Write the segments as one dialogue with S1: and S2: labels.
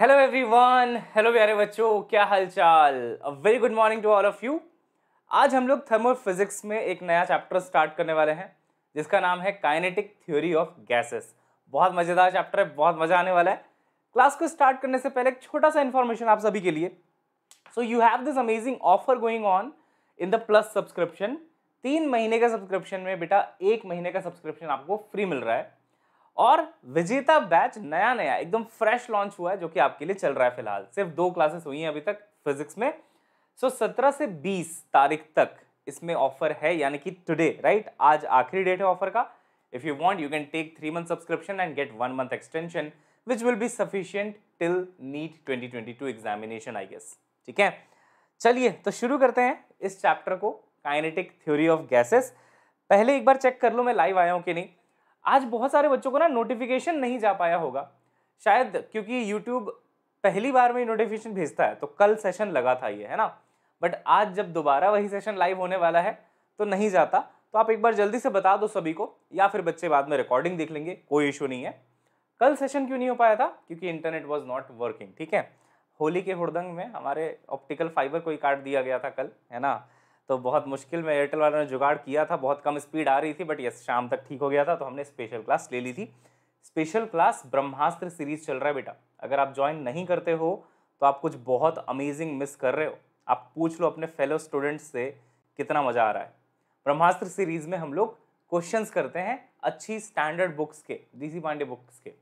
S1: Hello everyone hello प्यारे बच्चों क्या हालचाल a very good morning to all of you आज हम लोग थर्मो फिजिक्स में एक नया चैप्टर स्टार्ट करने वाले हैं जिसका नाम है काइनेटिक थ्योरी ऑफ गैसेस बहुत मज़ेदार चैप्टर है बहुत मज़ा आने वाला है क्लास को स्टार्ट करने से पहले एक छोटा सा इन्फॉर्मेशन आप सभी के लिए so you have this amazing offer going on in the plus subscription तीन महीने का सब्सक्रिप्शन में बेटा एक महीने का सब्सक्रिप्शन आपको फ्री मिल रहा है और विजेता बैच नया नया एकदम फ्रेश लॉन्च हुआ है जो कि आपके लिए चल रहा है फिलहाल सिर्फ दो क्लासेस हुई हैं अभी तक फिजिक्स में सो so, 17 से 20 तारीख तक इसमें ऑफर है यानी कि टुडे राइट आज आखिरी डेट है ऑफर का if you want you can take three month subscription and get one month extension which will be sufficient till NEET to examination I guess ठीक है चलिए तो शुरू करते हैं इस चैप्टर को काइनेटिक थ्योरी ऑफ गैसेस पहले एक बार चेक कर लो मैं लाइव आया हूँ कि नहीं आज बहुत सारे बच्चों को ना नोटिफिकेशन नहीं जा पाया होगा शायद क्योंकि यूट्यूब पहली बार में नोटिफिकेशन भेजता है तो कल सेशन लगा था ये है ना बट आज जब दोबारा वही सेशन लाइव होने वाला है तो नहीं जाता तो आप एक बार जल्दी से बता दो सभी को या फिर बच्चे बाद में रिकॉर्डिंग देख लेंगे कोई इशू नहीं है कल सेशन क्यों नहीं हो पाया था क्योंकि इंटरनेट वॉज नॉट वर्किंग ठीक है होली के हुड़दंग में हमारे ऑप्टिकल फाइबर को ही काट दिया गया था कल है ना तो बहुत मुश्किल में एयरटेल वालों ने जुगाड़ किया था बहुत कम स्पीड आ रही थी बट यस शाम तक ठीक हो गया था तो हमने स्पेशल क्लास ले ली थी स्पेशल क्लास ब्रह्मास्त्र सीरीज चल रहा है बेटा अगर आप ज्वाइन नहीं करते हो तो आप कुछ बहुत अमेजिंग मिस कर रहे हो आप पूछ लो अपने फेलो स्टूडेंट्स से कितना मज़ा आ रहा है ब्रह्मास्त्र सीरीज में हम लोग क्वेश्चन करते हैं अच्छी स्टैंडर्ड बुक्स के डीसी पांडे बुक्स के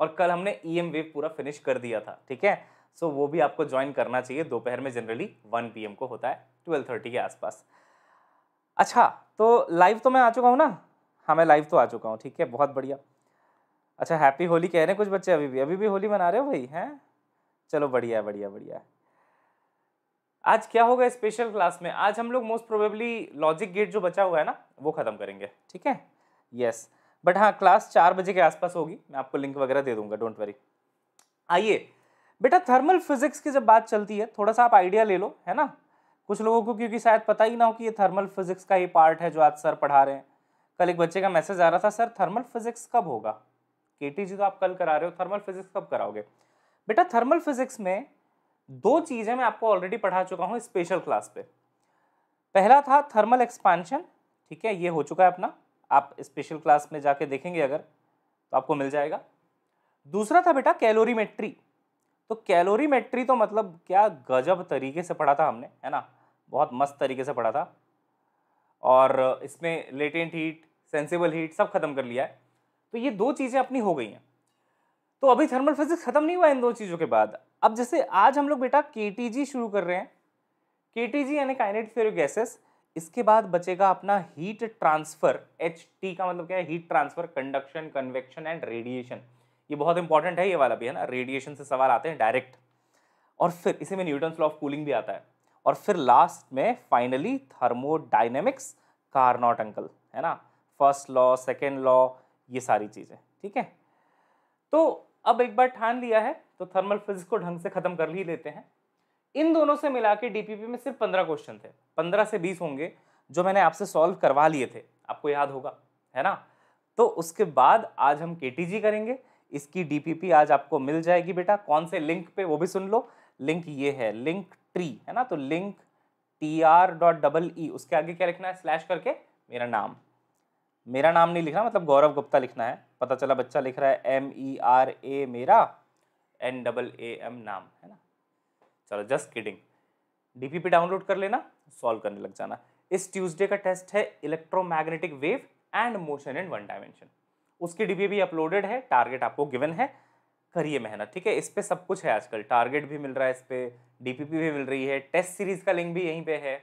S1: और कल हमने ई एम वेव पूरा फिनिश कर दिया था ठीक है सो so, वो भी आपको ज्वाइन करना चाहिए दोपहर में जनरली 1 पीएम को होता है ट्वेल्व थर्टी के आसपास अच्छा तो लाइव तो मैं आ चुका हूँ ना हाँ मैं लाइव तो आ चुका हूँ ठीक है बहुत बढ़िया अच्छा हैप्पी होली कह रहे हैं कुछ बच्चे अभी भी अभी भी होली मना रहे हो भाई हैं चलो बढ़िया बढ़िया बढ़िया आज क्या होगा स्पेशल क्लास में आज हम लोग मोस्ट प्रोबेबली लॉजिक गेट जो बचा हुआ है ना वो ख़त्म करेंगे ठीक है यस बट हाँ क्लास चार बजे के आसपास होगी मैं आपको लिंक वगैरह दे दूंगा डोंट वरी आइए बेटा थर्मल फिजिक्स की जब बात चलती है थोड़ा सा आप आइडिया ले लो है ना कुछ लोगों को क्योंकि शायद पता ही ना हो कि ये थर्मल फिजिक्स का ही पार्ट है जो आज सर पढ़ा रहे हैं कल एक बच्चे का मैसेज आ रहा था सर थर्मल फिजिक्स कब होगा के जी तो आप कल करा रहे हो थर्मल फिजिक्स कब कराओगे बेटा थर्मल फिजिक्स में दो चीज़ें मैं आपको ऑलरेडी पढ़ा चुका हूँ स्पेशल क्लास पे पहला था थर्मल एक्सपांशन ठीक है ये हो चुका है अपना आप स्पेशल क्लास में जाके देखेंगे अगर तो आपको मिल जाएगा दूसरा था बेटा कैलोरीमेट्री तो कैलोरीमेट्री तो मतलब क्या गजब तरीके से पढ़ा था हमने है ना बहुत मस्त तरीके से पढ़ा था और इसमें लेटेंट हीट सेंसेबल हीट सब खत्म कर लिया है तो ये दो चीज़ें अपनी हो गई हैं तो अभी थर्मल फिजिक्स ख़त्म नहीं हुआ इन दो चीज़ों के बाद अब जैसे आज हम लोग बेटा के शुरू कर रहे हैं के यानी काइनेटिक फेरो गैसेस इसके बाद बचेगा अपना हीट ट्रांसफ़र एच का मतलब क्या है heat transfer conduction convection and radiation ये बहुत इंपॉर्टेंट है ये वाला भी है ना रेडिएशन से सवाल आते हैं डायरेक्ट और फिर इसी में न्यूटन लॉ ऑफ कूलिंग भी आता है और फिर लास्ट में फाइनली थर्मोडाइनेमिक्स कारनॉट अंकल है ना फर्स्ट लॉ सेकेंड लॉ ये सारी चीज़ें ठीक है तो अब एक बार ठान लिया है तो थर्मल फिजिक्स को ढंग से ख़त्म कर ही लेते हैं इन दोनों से मिला के डीपीपी में सिर्फ पंद्रह क्वेश्चन थे पंद्रह से बीस होंगे जो मैंने आपसे सॉल्व करवा लिए थे आपको याद होगा है ना तो उसके बाद आज हम के करेंगे इसकी डीपीपी आज आपको मिल जाएगी बेटा कौन से लिंक पे वो भी सुन लो लिंक ये है लिंक थ्री है ना तो link T R dot double E उसके आगे क्या लिखना है स्लैश करके मेरा नाम मेरा नाम नहीं लिखना मतलब गौरव गुप्ता लिखना है पता चला बच्चा लिख रहा है एम ई आर ए मेरा एन डबल ए एम नाम है ना चलो जस्ट किडिंग डी डाउनलोड कर लेना सॉल्व करने लग जाना इस ट्यूसडे का टेस्ट है electromagnetic wave and motion in one dimension उसकी डीपीपी अपलोडेड है टारगेट आपको गिवन है करिए मेहनत ठीक है इस पर सब कुछ है आजकल टारगेट भी मिल रहा है इस पर डी भी मिल रही है टेस्ट सीरीज का लिंक भी यहीं पे है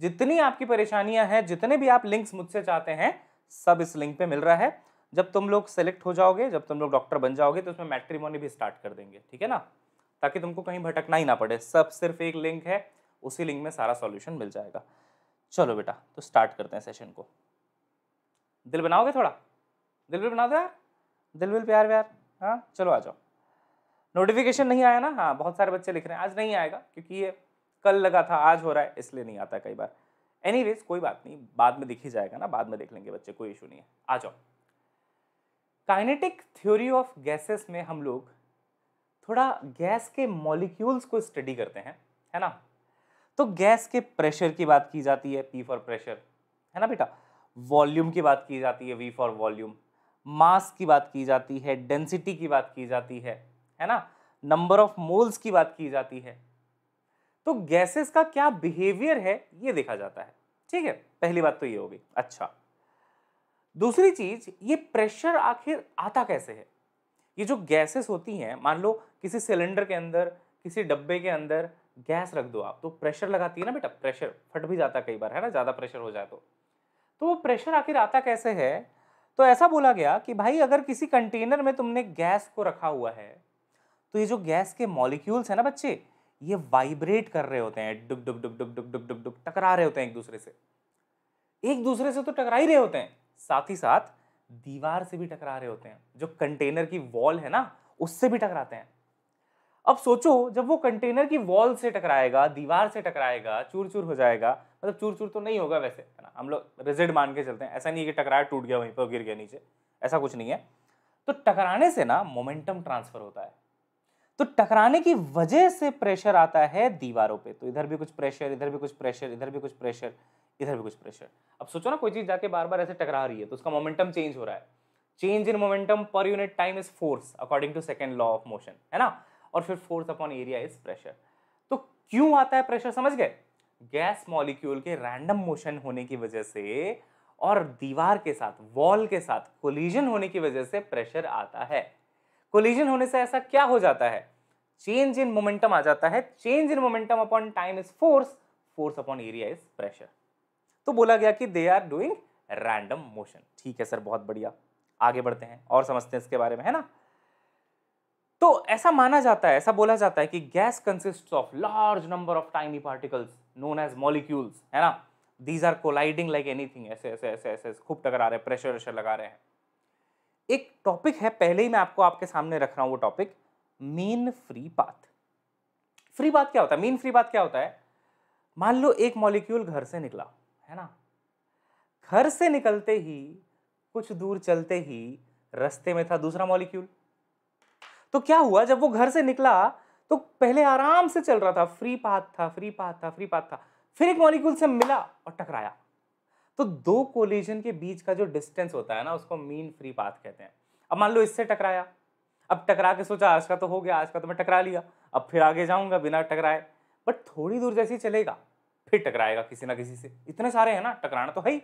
S1: जितनी आपकी परेशानियां हैं जितने भी आप लिंक्स मुझसे चाहते हैं सब इस लिंक पे मिल रहा है जब तुम लोग सेलेक्ट हो जाओगे जब तुम लोग डॉक्टर बन जाओगे तो उसमें मैट्रीमोनी भी स्टार्ट कर देंगे ठीक है ना ताकि तुमको कहीं भटकना ही ना पड़े सब सिर्फ एक लिंक है उसी लिंक में सारा सॉल्यूशन मिल जाएगा चलो बेटा तो स्टार्ट करते हैं सेशन को दिल बनाओगे थोड़ा दिल विल बना दो यार दिल विल प्यार व्यार हाँ चलो आ जाओ नोटिफिकेशन नहीं आया ना हाँ बहुत सारे बच्चे लिख रहे हैं आज नहीं आएगा क्योंकि ये कल लगा था आज हो रहा है इसलिए नहीं आता कई बार एनी कोई बात नहीं बाद में दिख ही जाएगा ना बाद में देख लेंगे बच्चे कोई इशू नहीं है आ जाओ काइनेटिक थ्योरी ऑफ गैसेस में हम लोग थोड़ा गैस के मॉलिक्यूल्स को स्टडी करते हैं है ना तो गैस के प्रेशर की बात की जाती है पी फॉर प्रेशर है ना बेटा वॉल्यूम की बात की जाती है वी फॉर वॉल्यूम मास की बात की जाती है डेंसिटी की बात की जाती है है ना नंबर ऑफ मोल्स की बात की जाती है तो गैसेस का क्या बिहेवियर है ये देखा जाता है ठीक है पहली बात तो ये होगी अच्छा दूसरी चीज ये प्रेशर आखिर आता कैसे है ये जो गैसेस होती हैं मान लो किसी सिलेंडर के अंदर किसी डब्बे के अंदर गैस रख दो आप तो प्रेशर लगाती है ना बेटा प्रेशर फट भी जाता है कई बार है ना ज़्यादा प्रेशर हो जाए तो तो वो प्रेशर आखिर आता कैसे है तो ऐसा बोला गया कि भाई अगर किसी कंटेनर में तुमने गैस को रखा हुआ है तो ये जो गैस के मॉलिक्यूल्स हैं ना बच्चे ये वाइब्रेट कर रहे होते हैं डुब डुब डुब डुब डुब डुब डुब डुब टकरा रहे होते हैं एक दूसरे से एक दूसरे से तो टकरा ही रहे होते हैं साथ ही साथ दीवार से भी टकरा रहे होते हैं जो कंटेनर की वॉल है ना उससे भी टकराते हैं अब सोचो जब वो कंटेनर की वॉल से टकराएगा दीवार से टकराएगा चूर चूर हो जाएगा मतलब चूर चूर तो नहीं होगा वैसे है ना हम लोग रिजिड मान के चलते हैं ऐसा नहीं कि टकराया टूट गया वहीं पर गिर गया नीचे ऐसा कुछ नहीं है तो टकराने से ना मोमेंटम ट्रांसफर होता है तो टकराने की वजह से प्रेशर आता है दीवारों पे तो इधर भी कुछ प्रेशर इधर भी कुछ प्रेशर इधर भी कुछ प्रेशर इधर भी कुछ प्रेशर अब सोचो ना कोई चीज़ जाके बार बार ऐसे टकरा रही है तो उसका मोमेंटम चेंज हो रहा है change in momentum per unit time is force according to second law of motion है ना और फिर force upon area is pressure तो क्यों आता है प्रेशर समझ गए गैस मॉलिक्यूल के रैंडम मोशन होने की वजह से और दीवार के साथ वॉल के साथ कोलिजन होने की वजह से प्रेशर आता है कोलिजन होने से ऐसा क्या हो जाता है चेंज इन मोमेंटम आ जाता है change in momentum upon time is force force upon area is pressure तो बोला गया कि they are doing random motion ठीक है सर बहुत बढ़िया आगे बढ़ते हैं और समझते हैं इसके बारे में है ना तो ऐसा माना जाता है ऐसा बोला जाता है कि gas consist of large number of tiny particles known as molecules है ना these are colliding like anything ऐसे ऐसे ऐसे ऐसे खूब टकरा रहे हैं प्रेशर वेशर लगा रहे हैं एक टॉपिक है पहले ही मैं आपको आपके सामने रख रहा हूँ वो topic mean free path free path क्या होता है मीन फ्री पाथ क्या होता है मान लो एक मॉलिक्यूल घर से निकला है ना घर से निकलते ही कुछ दूर चलते ही रस्ते में था दूसरा मॉलिक्यूल तो क्या हुआ जब वो घर से निकला तो पहले आराम से चल रहा था फ्री पाथ था फ्री पाथ था फ्री पाथ था फिर एक मॉलिक्यूल से मिला और टकराया तो दो कोलिजन के बीच का जो डिस्टेंस होता है ना उसको मीन फ्री पाथ कहते हैं अब मान लो इससे टकराया अब टकरा के सोचा आज का तो हो गया आज का तो मैं टकरा लिया अब फिर आगे जाऊंगा बिना टकराए बट थोड़ी दूर जैसे ही चलेगा फिर टकराएगा किसी ना किसी से इतने सारे हैं ना टकराना तो है ही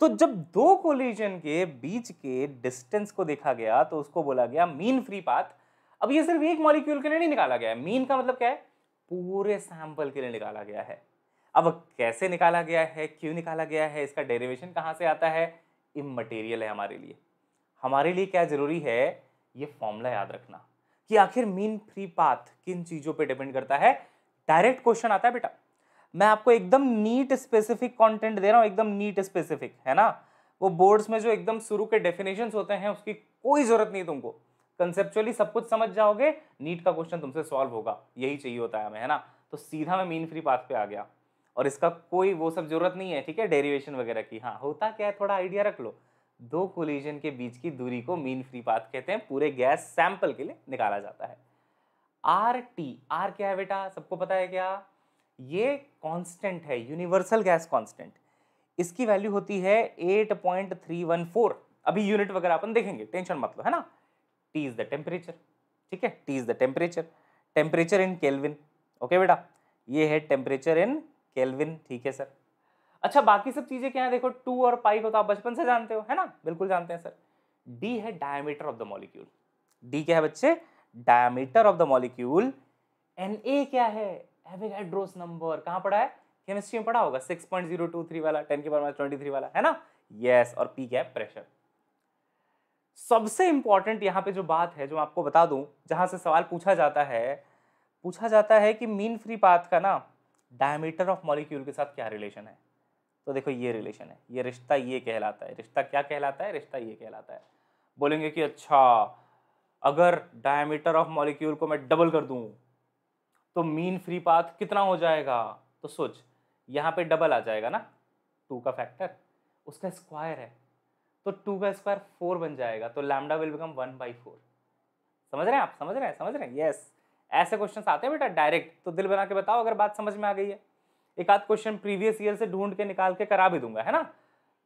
S1: तो जब दो कोलिजन के बीच के डिस्टेंस को देखा गया तो उसको बोला गया मीन फ्री पाथ अब ये सिर्फ एक मॉलिक्यूल के लिए नहीं निकाला गया है मीन का मतलब क्या है पूरे सैंपल के लिए निकाला गया है अब कैसे निकाला गया है क्यों निकाला गया है इसका डेरिवेशन कहाँ से आता है इमटेरियल है हमारे लिए हमारे लिए क्या जरूरी है ये फॉर्मूला याद रखना कि आखिर मीन फ्री पाथ किन चीज़ों पे डिपेंड करता है डायरेक्ट क्वेश्चन आता है बेटा मैं आपको एकदम नीट स्पेसिफिक कंटेंट दे रहा हूँ एकदम नीट स्पेसिफिक है ना वो बोर्ड्स में जो एकदम शुरू के डेफिनेशंस होते हैं उसकी कोई ज़रूरत नहीं तुमको कंसेप्चुअली सब कुछ समझ जाओगे नीट का क्वेश्चन तुमसे सॉल्व होगा यही चाहिए होता है हमें है ना तो सीधा मैं मीन फ्री पाथ पे आ गया और इसका कोई वो सब जरूरत नहीं है ठीक है डेरिवेशन वगैरह की हाँ होता क्या है थोड़ा आइडिया रख लो दो कोलिजन के बीच की दूरी को मीन फ्री पाथ कहते हैं पूरे गैस सैंपल के लिए निकाला जाता है आर टी आर क्या है बेटा सबको पता है क्या ये कांस्टेंट है यूनिवर्सल गैस कांस्टेंट इसकी वैल्यू होती है 8.314 अभी यूनिट वगैरह अपन देखेंगे टेंशन मत लो है ना टी इज द टेम्परेचर ठीक है T is the temperature temperature in kelvin okay बेटा ये है टेम्परेचर इन केल्विन ठीक है सर अच्छा बाकी सब चीजें क्या है देखो टू और पाई को तो आप बचपन से जानते हो है ना बिल्कुल जानते हैं सर डी है diameter of the molecule D क्या है बच्चे diameter of the molecule N A क्या है एवेगाड्रोस नंबर कहाँ पढ़ा है केमिस्ट्री में पढ़ा होगा six point zero two three वाला टेन के पावर ट्वेंटी थ्री वाला है ना यस yes, और पी क्या है प्रेशर सबसे इंपॉर्टेंट यहाँ पे जो बात है जो आपको बता दूँ जहाँ से सवाल पूछा जाता है पूछा जाता है कि मीन फ्री पाथ का ना डायमीटर ऑफ मॉलिक्यूल के साथ क्या रिलेशन है तो देखो ये रिलेशन है ये रिश्ता ये कहलाता है रिश्ता क्या कहलाता है रिश्ता ये कहलाता है बोलेंगे कि अच्छा अगर डायमीटर ऑफ मॉलिक्यूल को मैं डबल कर दूँ तो मीन फ्री पाथ कितना हो जाएगा तो सोच यहाँ पे डबल आ जाएगा ना टू का फैक्टर उसका स्क्वायर है तो टू का स्क्वायर फोर बन जाएगा तो lambda will become one by four समझ रहे हैं आप समझ रहे हैं समझ रहे हैं यस ऐसे क्वेश्चन आते हैं बेटा डायरेक्ट तो दिल बना के बताओ अगर बात समझ में आ गई है एक आध क्वेश्चन प्रीवियस ईयर से ढूंढ के निकाल के करा भी दूंगा है ना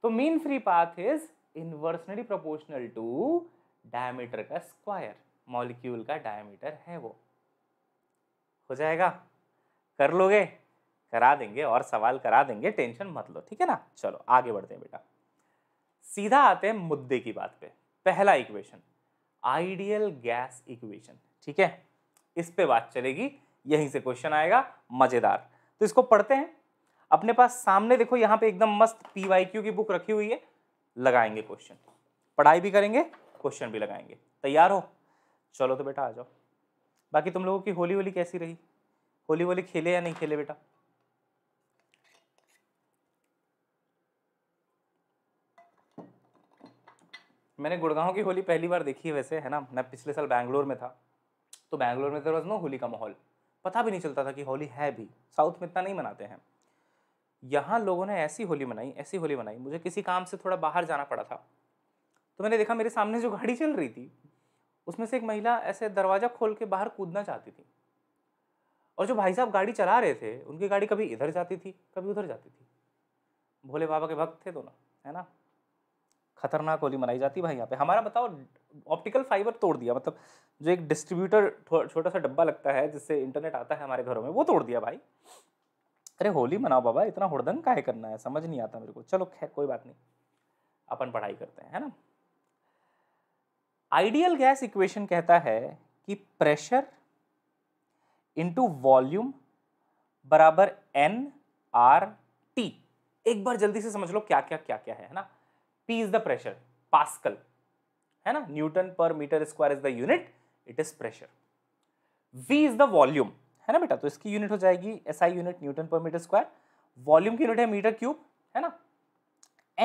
S1: तो mean free path is inversely proportional to diameter का स्क्वायर मॉलिक्यूल का डायमीटर है वो हो जाएगा कर लोगे करा देंगे और सवाल करा देंगे टेंशन मत लो ठीक है ना चलो आगे बढ़ते हैं बेटा सीधा आते हैं मुद्दे की बात पे पहला इक्वेशन आइडियल गैस इक्वेशन ठीक है इस पे बात चलेगी यहीं से क्वेश्चन आएगा मज़ेदार तो इसको पढ़ते हैं अपने पास सामने देखो यहां पे एकदम मस्त पी वाई क्यू की बुक रखी हुई है लगाएंगे क्वेश्चन पढ़ाई भी करेंगे क्वेश्चन भी लगाएंगे तैयार हो चलो तो बेटा आ जाओ बाकी तुम लोगों की होली होली कैसी रही होली वोली खेले या नहीं खेले बेटा मैंने गुड़गांव की होली पहली बार देखी है वैसे है ना मैं पिछले साल बैंगलोर में था तो बैंगलोर में देर वॉज नो होली का माहौल पता भी नहीं चलता था कि होली है भी साउथ में इतना नहीं मनाते हैं यहाँ लोगों ने ऐसी होली मनाई ऐसी होली मनाई मुझे किसी काम से थोड़ा बाहर जाना पड़ा था तो मैंने देखा मेरे सामने जो गाड़ी चल रही थी उसमें से एक महिला ऐसे दरवाज़ा खोल के बाहर कूदना चाहती थी और जो भाई साहब गाड़ी चला रहे थे उनकी गाड़ी कभी इधर जाती थी कभी उधर जाती थी भोले बाबा के भक्त थे दोनों है ना खतरनाक होली मनाई जाती है भाई यहाँ पे हमारा बताओ ऑप्टिकल फाइबर तोड़ दिया मतलब जो एक डिस्ट्रीब्यूटर छोटा सा डब्बा लगता है जिससे इंटरनेट आता है हमारे घरों में वो तोड़ दिया भाई अरे होली मनाओ बाबा इतना हुड़दंग काहे करना है समझ नहीं आता मेरे को चलो खैर कोई बात नहीं अपन पढ़ाई करते हैं है ना आइडियल गैस इक्वेशन कहता है कि प्रेशर इंटू वॉल्यूम बराबर एन आर टी एक बार जल्दी से समझ लो क्या क्या क्या क्या है ना p is the pressure pascal है ना न्यूटन पर metre square is the unit it is pressure V is the volume है ना बेटा तो इसकी यूनिट हो जाएगी एस आई यूनिट न्यूटन पर मीटर स्क्वायर वॉल्यूम की यूनिट है मीटर क्यूब है ना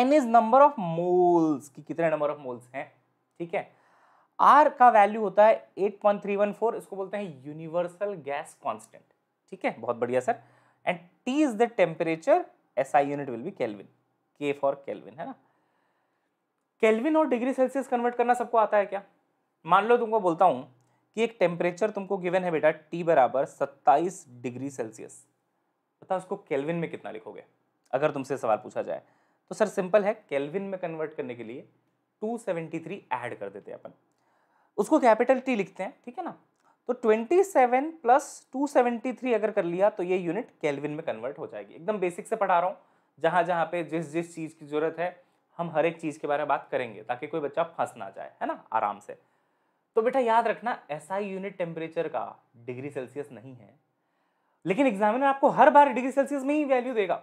S1: N is number of moles कि कितने नंबर ऑफ मोल्स हैं ठीक है आर का वैल्यू होता है eight point three one four इसको बोलते हैं यूनिवर्सल गैस कॉन्स्टेंट ठीक है बहुत बढ़िया sir and T is the temperature S I unit will be kelvin K for kelvin है ना केल्विन और डिग्री सेल्सियस कन्वर्ट करना सबको आता है क्या मान लो तुमको बोलता हूँ कि एक टेम्परेचर तुमको गिवन है बेटा टी बराबर सत्ताईस डिग्री सेल्सियस बताओ उसको केल्विन में कितना लिखोगे अगर तुमसे सवाल पूछा जाए तो सर सिंपल है केल्विन में कन्वर्ट करने के लिए 273 ऐड कर देते हैं अपन उसको कैपिटल टी लिखते हैं ठीक है ना तो 27 प्लस थ्री अगर कर लिया तो ये यूनिट केल्विन में कन्वर्ट हो जाएगी एकदम बेसिक से पढ़ा रहा हूँ जहाँ जहाँ पे जिस जिस चीज़ की ज़रूरत है हम हर एक चीज़ के बारे में बात करेंगे ताकि कोई बच्चा फंस ना जाए है ना आराम से तो बेटा याद रखना SI यूनिट टेम्परेचर का डिग्री सेल्सियस नहीं है लेकिन एग्जामिनर आपको हर बार डिग्री सेल्सियस में ही वैल्यू देगा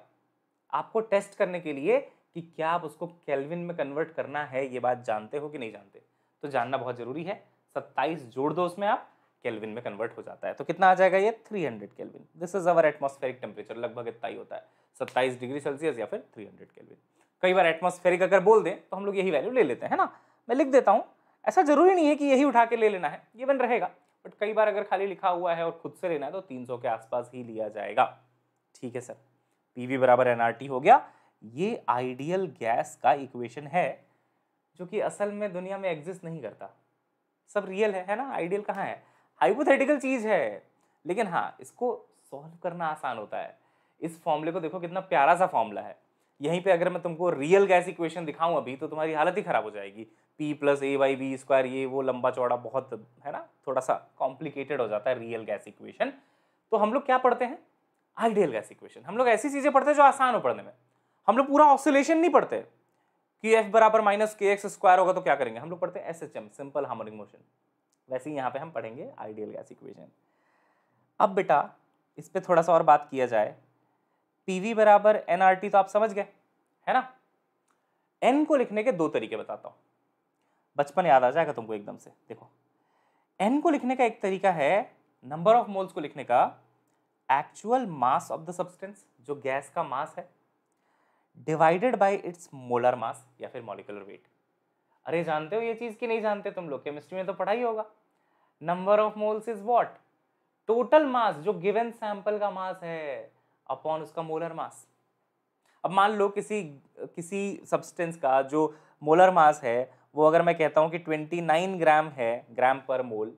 S1: आपको टेस्ट करने के लिए कि क्या आप उसको कैलविन में कन्वर्ट करना है ये बात जानते हो कि नहीं जानते तो जानना बहुत ज़रूरी है सत्ताईस जोड़ दो उसमें आप केल्विन में कन्वर्ट हो जाता है तो कितना आ जाएगा ये 300 hundred kelvin this is our atmospheric temperature लगभग इतना ही होता है 27 डिग्री सेल्सियस या फिर 300 केल्विन कई बार एटमोस्फेरिक अगर बोल दें तो हम लोग यही वैल्यू ले लेते हैं ना मैं लिख देता हूँ ऐसा जरूरी नहीं है कि यही उठा के ले लेना है ये बन रहेगा बट कई बार अगर खाली लिखा हुआ है और खुद से लेना है तो 300 के आसपास ही लिया जाएगा ठीक है सर पी वी बराबर एन हो गया ये आइडियल गैस का इक्वेशन है जो कि असल में दुनिया में एग्जिस्ट नहीं करता सब रियल है है ना आइडियल कहाँ है हाइपोथेटिकल चीज़ है लेकिन हाँ इसको सॉल्व करना आसान होता है इस फॉर्मूले को देखो कितना प्यारा सा फॉर्मूला है यहीं पे अगर मैं तुमको रियल गैस इक्वेशन दिखाऊं अभी तो तुम्हारी हालत ही खराब हो जाएगी P plus A Y B square ये वो लंबा चौड़ा बहुत है ना थोड़ा सा कॉम्प्लिकेटेड हो जाता है रियल गैस इक्वेशन तो हम लोग क्या पढ़ते हैं आइडियल गैस इक्वेशन हम लोग ऐसी चीज़ें पढ़ते हैं जो आसान हो पढ़ने में हम लोग पूरा ऑक्सीलेशन नहीं पढ़ते कि एफ बराबर माइनस के एक्स स्क्वायर होगा तो क्या करेंगे हम लोग पढ़ते हैं S H M simple harmonic motion वैसे ही यहाँ पे हम पढ़ेंगे आइडियल गैस इक्वेशन अब बेटा इस पर थोड़ा सा और बात किया जाए पीवी बराबर एनआरटी तो आप समझ गए है ना एन को लिखने के दो तरीके बताता हूँ बचपन याद आ जाएगा तुमको एकदम से देखो एन को लिखने का एक तरीका है नंबर ऑफ मोल्स को लिखने का actual mass of the substance जो गैस का मास है divided by its molar mass या फिर मॉलिकुलर वेट अरे जानते हो ये चीज़ कि नहीं जानते तुम लोग केमिस्ट्री में तो पढ़ा ही होगा number of moles is what total mass जो गिवन सैंपल का मास है अपॉन उसका मोलर मास अब मान लो किसी किसी सब्सटेंस का जो मोलर मास है वो अगर मैं कहता हूँ कि 29 ग्राम है ग्राम पर मोल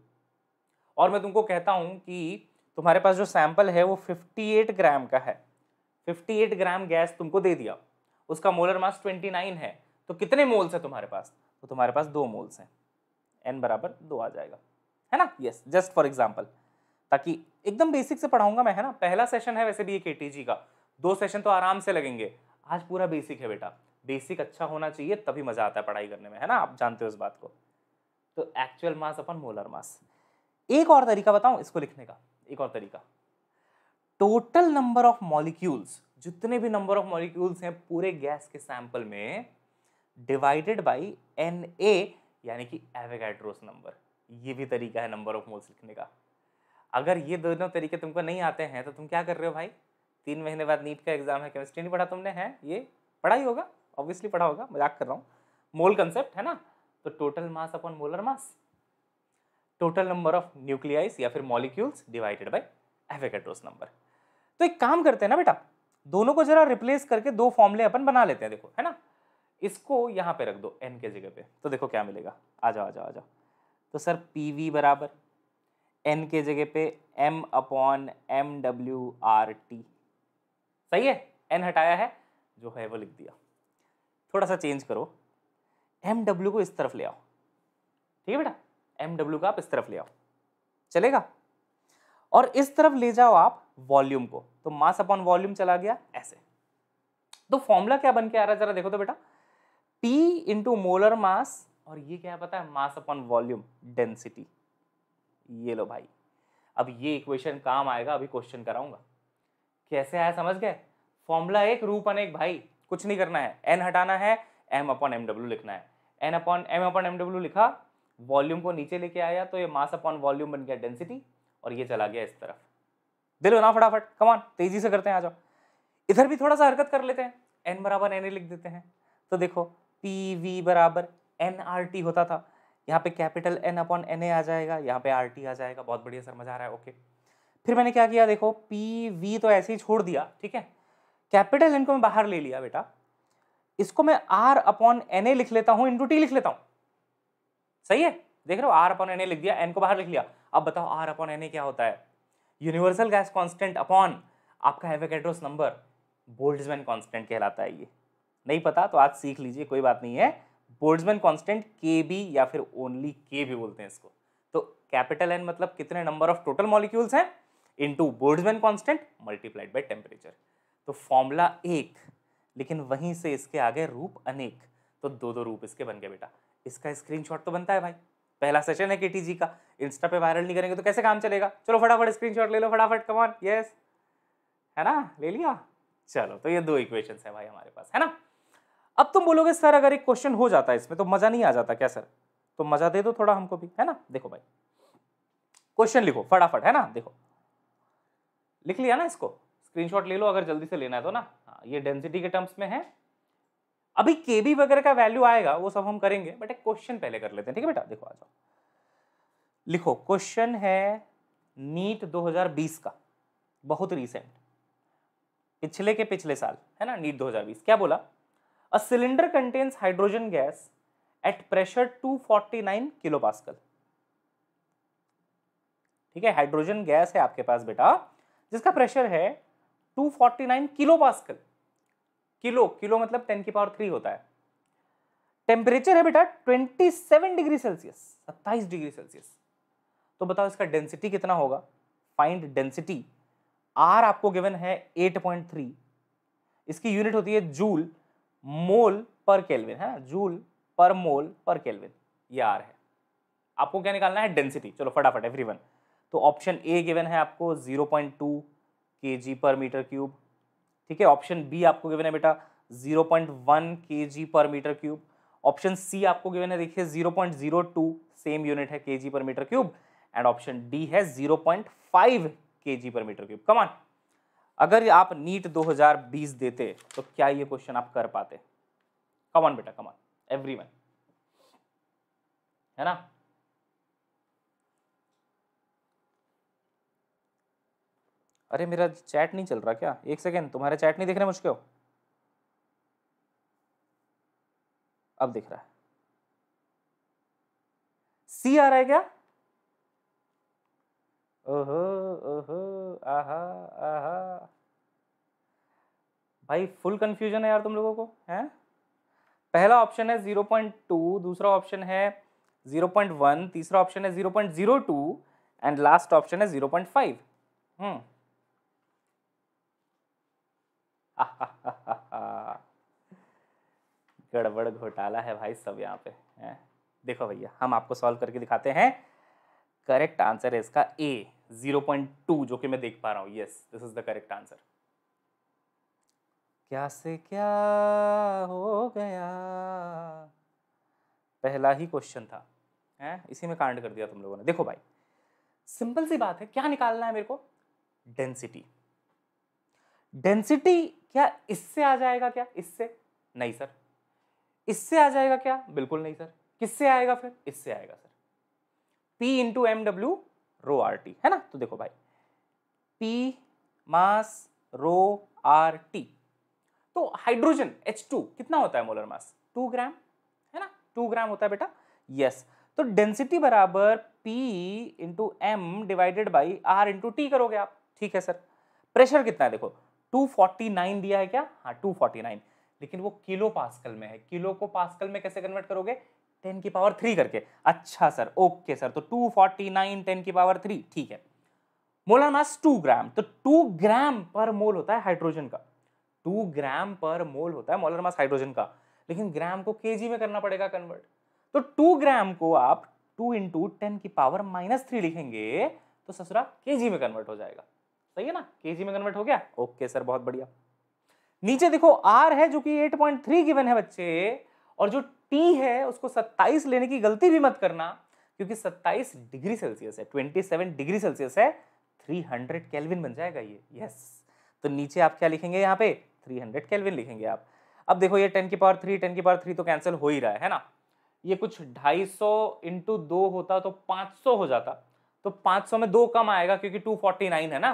S1: और मैं तुमको कहता हूँ कि तुम्हारे पास जो सैंपल है वो 58 ग्राम का है 58 ग्राम गैस तुमको दे दिया उसका मोलर मास 29 है तो कितने मोल्स है तुम्हारे पास तो तुम्हारे पास दो मोल्स हैं एन बराबर दो आ जाएगा है ना यस जस्ट फॉर एग्जाम्पल ताकि एकदम बेसिक से पढ़ाऊंगा मैं है ना पहला सेशन है वैसे भी एक ए का दो सेशन तो आराम से लगेंगे आज पूरा बेसिक है बेटा बेसिक अच्छा होना चाहिए तभी मज़ा आता है पढ़ाई करने में है ना आप जानते हो इस बात को तो एक्चुअल मास अपन मोलर मास एक और तरीका बताऊं इसको लिखने का एक और तरीका टोटल नंबर ऑफ मॉलिक्यूल्स जितने भी नंबर ऑफ मॉलिक्यूल्स हैं पूरे गैस के सैंपल में डिवाइडेड बाय एन ए यानी कि एवेगैड्रोस नंबर ये भी तरीका है नंबर ऑफ मोल्स लिखने का अगर ये दोनों तरीके तुमको नहीं आते हैं तो तुम क्या कर रहे हो भाई तीन महीने बाद नीट का एग्जाम है केमिस्ट्री नहीं पढ़ा तुमने है ये पढ़ा ही होगा ऑब्वियसली पढ़ा होगा मजाक कर रहा हूँ मोल कंसेप्ट है ना तो total mass upon molar mass total number of nuclei या फिर molecules divided by Avogadro's number तो एक काम करते हैं ना बेटा दोनों को जरा रिप्लेस करके दो फॉर्मूले अपन बना लेते हैं देखो है ना इसको यहाँ पे रख दो एन के जगह पे तो देखो क्या मिलेगा आ जाओ आ जाओ आ जाओ तो सर पी वी बराबर एन के जगह पे M upon M W R T सही है एन हटाया है जो है वो लिख दिया थोड़ा सा चेंज करो एम डब्ल्यू को इस तरफ ले आओ ठीक है बेटा एम डब्ल्यू का आप इस तरफ ले आओ चलेगा और इस तरफ ले जाओ आप वॉल्यूम को तो मास अपॉन वॉल्यूम चला गया ऐसे तो फॉर्मूला क्या बन के आ रहा है जरा देखो तो बेटा पी इंटू मोलर मास और ये क्या पता है मास अपॉन वॉल्यूम डेंसिटी ये लो भाई अब ये इक्वेशन काम आएगा अभी क्वेश्चन कराऊंगा कैसे आया समझ गए फॉर्मूला एक रूप अनेक भाई कुछ नहीं करना है एन हटाना है एम अपॉन एम डब्ल्यू लिखना है N upon M upon M W लिखा वॉल्यूम को नीचे लेके आया तो ये मास अपॉन वॉल्यूम बन गया डेंसिटी और ये चला गया इस तरफ दिल बना फटाफट कमान तेजी से करते हैं आ जाओ इधर भी थोड़ा सा हरकत कर लेते हैं एन बराबर एन ए लिख देते हैं तो देखो पी वी बराबर एन आर टी होता था यहाँ पे capital N upon N A आ जाएगा यहाँ पे आर टी आ जाएगा बहुत बढ़िया समझ आ रहा है ओके फिर मैंने क्या किया देखो पी वी तो ऐसे ही छोड़ दिया ठीक है कैपिटल एन को मैं बाहर ले लिया बेटा इसको मैं आर अपॉन एन ए लिख लेता हूँ इंटू टी लिख लेता हूँ सही है देख रहे हो आर अपॉन एन ए लिख दिया एन को बाहर लिख लिया अब बताओ आर अपॉन एन ए क्या होता है यूनिवर्सल गैस कॉन्स्टेंट अपॉन आपका एवेकेड्रोस नंबर बोल्ड्समैन कॉन्स्टेंट कहलाता है ये नहीं पता तो आज सीख लीजिए कोई बात नहीं है बोल्ट्जमैन कॉन्स्टेंट के बी या फिर ओनली के भी बोलते हैं इसको तो कैपिटल एन मतलब कितने नंबर ऑफ टोटल मॉलिक्यूल्स हैं into Boltzmann constant multiplied by temperature तो फॉर्मूला एक लेकिन वहीं से इसके आगे रूप अनेक तो दो दो रूप इसके बन गए बेटा इसका स्क्रीनशॉट तो बनता है भाई पहला सेशन है के का इंस्टा पे वायरल नहीं करेंगे तो कैसे काम चलेगा चलो फटाफट स्क्रीनशॉट ले लो फटाफट कमान यस है ना ले लिया चलो तो ये दो इक्वेशन है भाई हमारे पास है ना अब तुम बोलोगे सर अगर एक क्वेश्चन हो जाता है इसमें तो मजा नहीं आ जाता क्या सर तो मजा दे दो थोड़ा हमको भी है ना देखो भाई क्वेश्चन लिखो फटाफट है ना देखो लिख लिया ना इसको स्क्रीनशॉट ले लो अगर जल्दी से लेना है तो ना हाँ, ये डेंसिटी के टर्म्स में है अभी के बी वगैरह का वैल्यू आएगा वो सब हम करेंगे बट एक क्वेश्चन पहले कर लेते हैं ठीक है बेटा देखो आ जाओ लिखो क्वेश्चन है नीट 2020 का बहुत रिसेंट पिछले के पिछले साल है ना नीट 2020 क्या बोला A cylinder contains hydrogen gas at pressure 249 kilopascal. ठीक है हाइड्रोजन गैस है आपके पास बेटा जिसका प्रेशर है 249 किलो पास्कल किलो किलो मतलब 10 की पावर थ्री होता है टेम्परेचर है बेटा 27 डिग्री सेल्सियस 27 डिग्री सेल्सियस तो बताओ इसका डेंसिटी कितना होगा फाइंड डेंसिटी आर आपको गिवन है 8.3 इसकी यूनिट होती है जूल मोल पर केल्विन है ना जूल पर मोल पर केल्विन ये आर है आपको क्या निकालना है डेंसिटी चलो फटाफट एवरी वन तो ऑप्शन ए गिवन है आपको 0.2 पॉइंट टू के जी पर मीटर क्यूब ठीक है ऑप्शन बी आपको गिवन है बेटा 0.1 पॉइंट वन के जी पर मीटर क्यूब ऑप्शन सी आपको गिवन है देखिए 0.02 सेम यूनिट है के जी पर metre cube and option D है 0.5 पॉइंट फाइव के जी पर मीटर क्यूब कमान अगर आप नीट 2020 देते तो क्या ये क्वेश्चन आप कर पाते कमान बेटा कमान एवरी है ना अरे मेरा चैट नहीं चल रहा क्या एक सेकेंड तुम्हारा चैट नहीं दिख रहे मुझको अब दिख रहा है सी आ रहा है क्या ओहो ओहो आहा आहा भाई फुल कंफ्यूजन है यार तुम लोगों को हैं पहला ऑप्शन है ज़ीरो पॉइंट टू दूसरा ऑप्शन है ज़ीरो पॉइंट वन तीसरा ऑप्शन है zero point zero two and last option है ज़ीरो पॉइंट फाइव गड़बड़ घोटाला है भाई सब यहाँ पे हैं देखो भैया हम आपको सॉल्व करके दिखाते हैं करेक्ट आंसर है इसका ए जीरो पॉइंट टू जो कि मैं देख पा रहा हूँ yes this is the correct answer क्या से क्या हो गया पहला ही क्वेश्चन था है इसी में कांड कर दिया तुम लोगों ने देखो भाई सिंपल सी बात है क्या निकालना है मेरे को डेंसिटी डेंसिटी क्या इससे आ जाएगा क्या इससे नहीं सर इससे आ जाएगा क्या बिल्कुल नहीं सर किससे आएगा फिर इससे आएगा sir P into M W rho R T है ना तो देखो भाई P mass rho R T तो हाइड्रोजन एच टू कितना होता है मोलर मास टू ग्राम है ना टू ग्राम होता है बेटा यस yes. तो डेंसिटी बराबर P into M divided by R into T करोगे आप ठीक है सर प्रेशर कितना है देखो 249 दिया है क्या हाँ 249 लेकिन वो किलो पास्कल में है किलो को पास्कल में कैसे कन्वर्ट करोगे टेन की पावर थ्री करके अच्छा सर ओके सर तो टू फोर्टी नाइन टेन की पावर थ्री ठीक है मोलर मास टू ग्राम तो टू ग्राम पर मोल होता है हाइड्रोजन का टू ग्राम पर मोल होता है मोलर मास हाइड्रोजन का लेकिन ग्राम को के में करना पड़ेगा कन्वर्ट तो टू ग्राम को आप टू इंटू टेन की पावर माइनस थ्री लिखेंगे तो ससुरा केजी में कन्वर्ट हो जाएगा सही है ना केजी में कन्वर्ट हो गया ओके सर बहुत बढ़िया नीचे देखो आर है जो कि 8.3 गिवन है बच्चे और जो टी है उसको 27 लेने की गलती भी मत करना क्योंकि 27 डिग्री सेल्सियस है 27 डिग्री सेल्सियस है 300 केल्विन बन जाएगा ये यस तो नीचे आप क्या लिखेंगे यहाँ पे 300 केल्विन लिखेंगे आप अब देखो ये 10 की पावर 3 10 की पावर 3 तो कैंसिल हो ही रहा है, है ना ये कुछ 250 सौ इंटू दो होता तो 500 हो जाता तो 500 में दो कम आएगा क्योंकि 249 है ना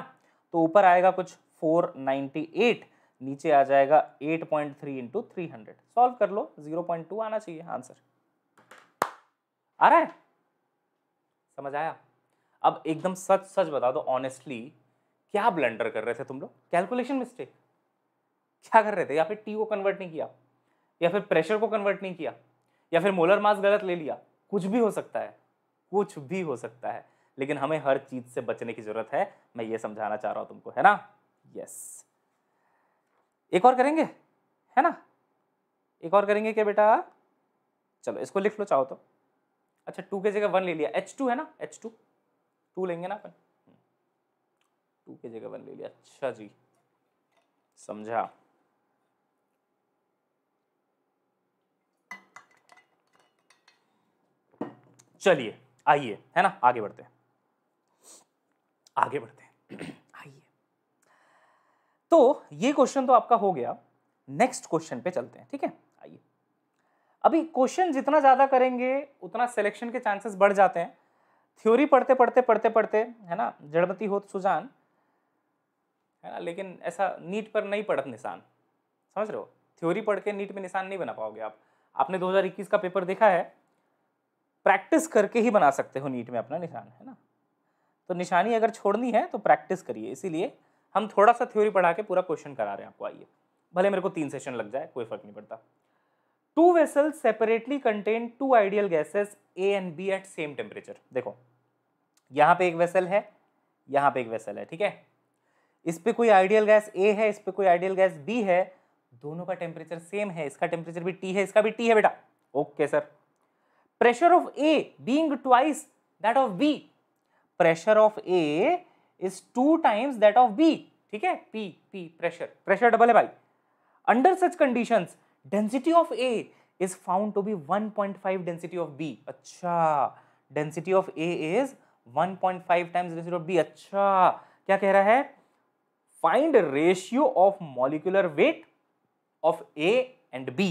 S1: तो ऊपर आएगा कुछ 498 नीचे आ जाएगा 8.3 point three into three hundred solve कर लो 0.2 आना चाहिए आंसर आ रहा है समझ आया अब एकदम सच सच बता दो ऑनेस्टली क्या ब्लेंडर कर रहे थे तुम लोग कैलकुलेशन मिस्टेक क्या कर रहे थे या फिर टी को कन्वर्ट नहीं किया या फिर प्रेशर को कन्वर्ट नहीं किया या फिर मोलर मास गलत ले लिया कुछ भी हो सकता है कुछ भी हो सकता है लेकिन हमें हर चीज से बचने की जरूरत है मैं ये समझाना चाह रहा हूँ तुमको है ना यस yes. एक और करेंगे है ना एक और करेंगे क्या बेटा चलो इसको लिख लो चाहो तो अच्छा टू के जगह वन ले लिया एच टू है ना एच टू टू लेंगे ना अपन हम्म। टू के जगह वन ले लिया अच्छा जी समझा चलिए आइए है ना आगे बढ़ते हैं आगे बढ़ते हैं तो ये क्वेश्चन तो आपका हो गया नेक्स्ट क्वेश्चन पे चलते हैं ठीक है आइए अभी क्वेश्चन जितना ज़्यादा करेंगे उतना सिलेक्शन के चांसेस बढ़ जाते हैं थ्योरी पढ़ते पढ़ते पढ़ते पढ़ते है ना जड़मती हो तो सुजान है ना लेकिन ऐसा नीट पर नहीं पढ़त निशान समझ रहे हो थ्योरी पढ़ के नीट में निशान नहीं बना पाओगे आप आपने 2021 का पेपर देखा है प्रैक्टिस करके ही बना सकते हो नीट में अपना निशान है ना तो निशानी अगर छोड़नी है तो प्रैक्टिस करिए इसीलिए हम थोड़ा सा थ्योरी पढ़ा के पूरा क्वेश्चन करा रहे हैं आपको आइए भले मेरे को तीन सेशन लग जाए कोई फर्क नहीं पड़ता two vessel separately contain two ideal gases A and B at same temperature देखो यहाँ पे एक वेसल है यहाँ पे एक वेसल है ठीक है इस पर कोई आइडियल गैस ए है इस पर कोई आइडियल गैस बी है दोनों का टेम्परेचर सेम है इसका टेम्परेचर भी टी है इसका भी टी है बेटा okay sir pressure of A being twice that of B pressure of A is two times that of B ठीक है P P pressure pressure double है भाई under such condition density of A is found to be 1.5 density of B अच्छा density of A is 1.5 times density of B अच्छा क्या कह रहा है find ratio of molecular weight of A and B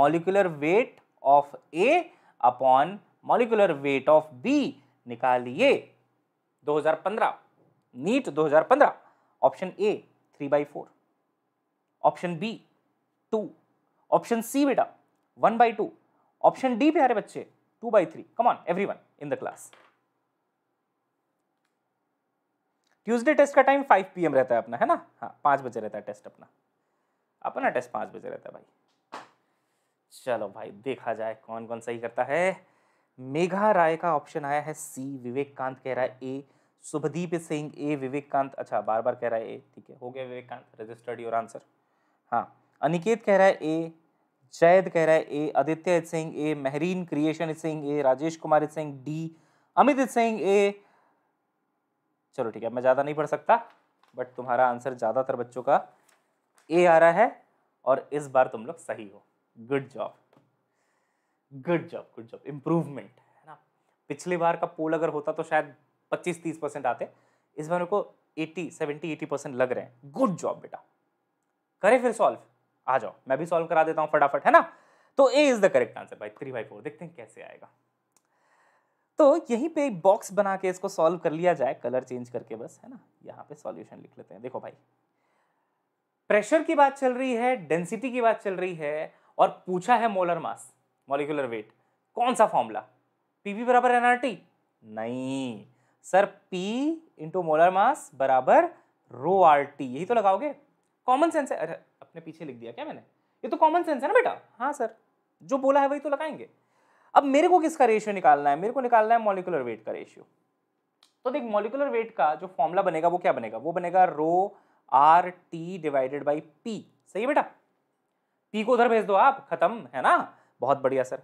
S1: molecular weight of A upon molecular weight of B निकालिए 2015 NEET 2015 option A three by four option B two option C बेटा one by two option D प्यारे बच्चे two by three come on everyone in the class Tuesday test का time five P रहता है अपना है ना हाँ पाँच बजे रहता है टेस्ट अपना अपना टेस्ट पाँच बजे रहता है भाई चलो भाई देखा जाए कौन कौन सही करता है मेघा राय का ऑप्शन आया है सी विवेक कांत कह रहा है ए शुभदीप सिंह ए विवेकांत अच्छा बार बार कह रहा है ए ठीक है हो गया विवेकांत रजिस्टर्ड योर आंसर हाँ अनिकेत कह रहा है ए जैद कह रहा है ए आदित्य सिंह ए महरीन क्रिएशन Singh A Rajesh Kumar Singh D Amit Singh A चलो ठीक है मैं ज़्यादा नहीं पढ़ सकता बट तुम्हारा आंसर ज़्यादातर बच्चों का ए आ रहा है और इस बार तुम लोग सही हो good job good job good job improvement है ना पिछली बार का पोल अगर होता तो शायद पच्चीस तीस परसेंट आते इस बार को एट्टी सेवेंटी एटी परसेंट लग रहे हैं गुड जॉब बेटा करें फिर सॉल्व आ जाओ मैं भी सॉल्व करा देता हूँ फटाफट है ना तो A is the correct answer भाई थ्री बाई फोर देखते हैं कैसे आएगा तो यहीं पे एक बॉक्स बना के इसको सॉल्व कर लिया जाए कलर चेंज करके बस है ना यहाँ पे सॉल्यूशन लिख लेते हैं देखो भाई प्रेशर की बात चल रही है डेंसिटी की बात चल रही है और पूछा है मोलर मास मॉलिकुलर वेट कौन सा फॉर्मूला पीवी बराबर एनआरटी नहीं sir P into molar mass बराबर रो आर टी यही तो लगाओगे कॉमन सेंस है अरे अपने पीछे लिख दिया क्या मैंने ये तो कॉमन सेंस है ना बेटा हाँ सर जो बोला है वही तो लगाएंगे अब मेरे को किसका रेशियो निकालना है मेरे को निकालना है मॉलिकुलर वेट का रेशियो तो देख मॉलिकुलर वेट का जो फॉर्मूला बनेगा वो क्या बनेगा वो बनेगा rho R T divided by P सही है बेटा पी को उधर भेज दो आप खत्म है ना बहुत बढ़िया सर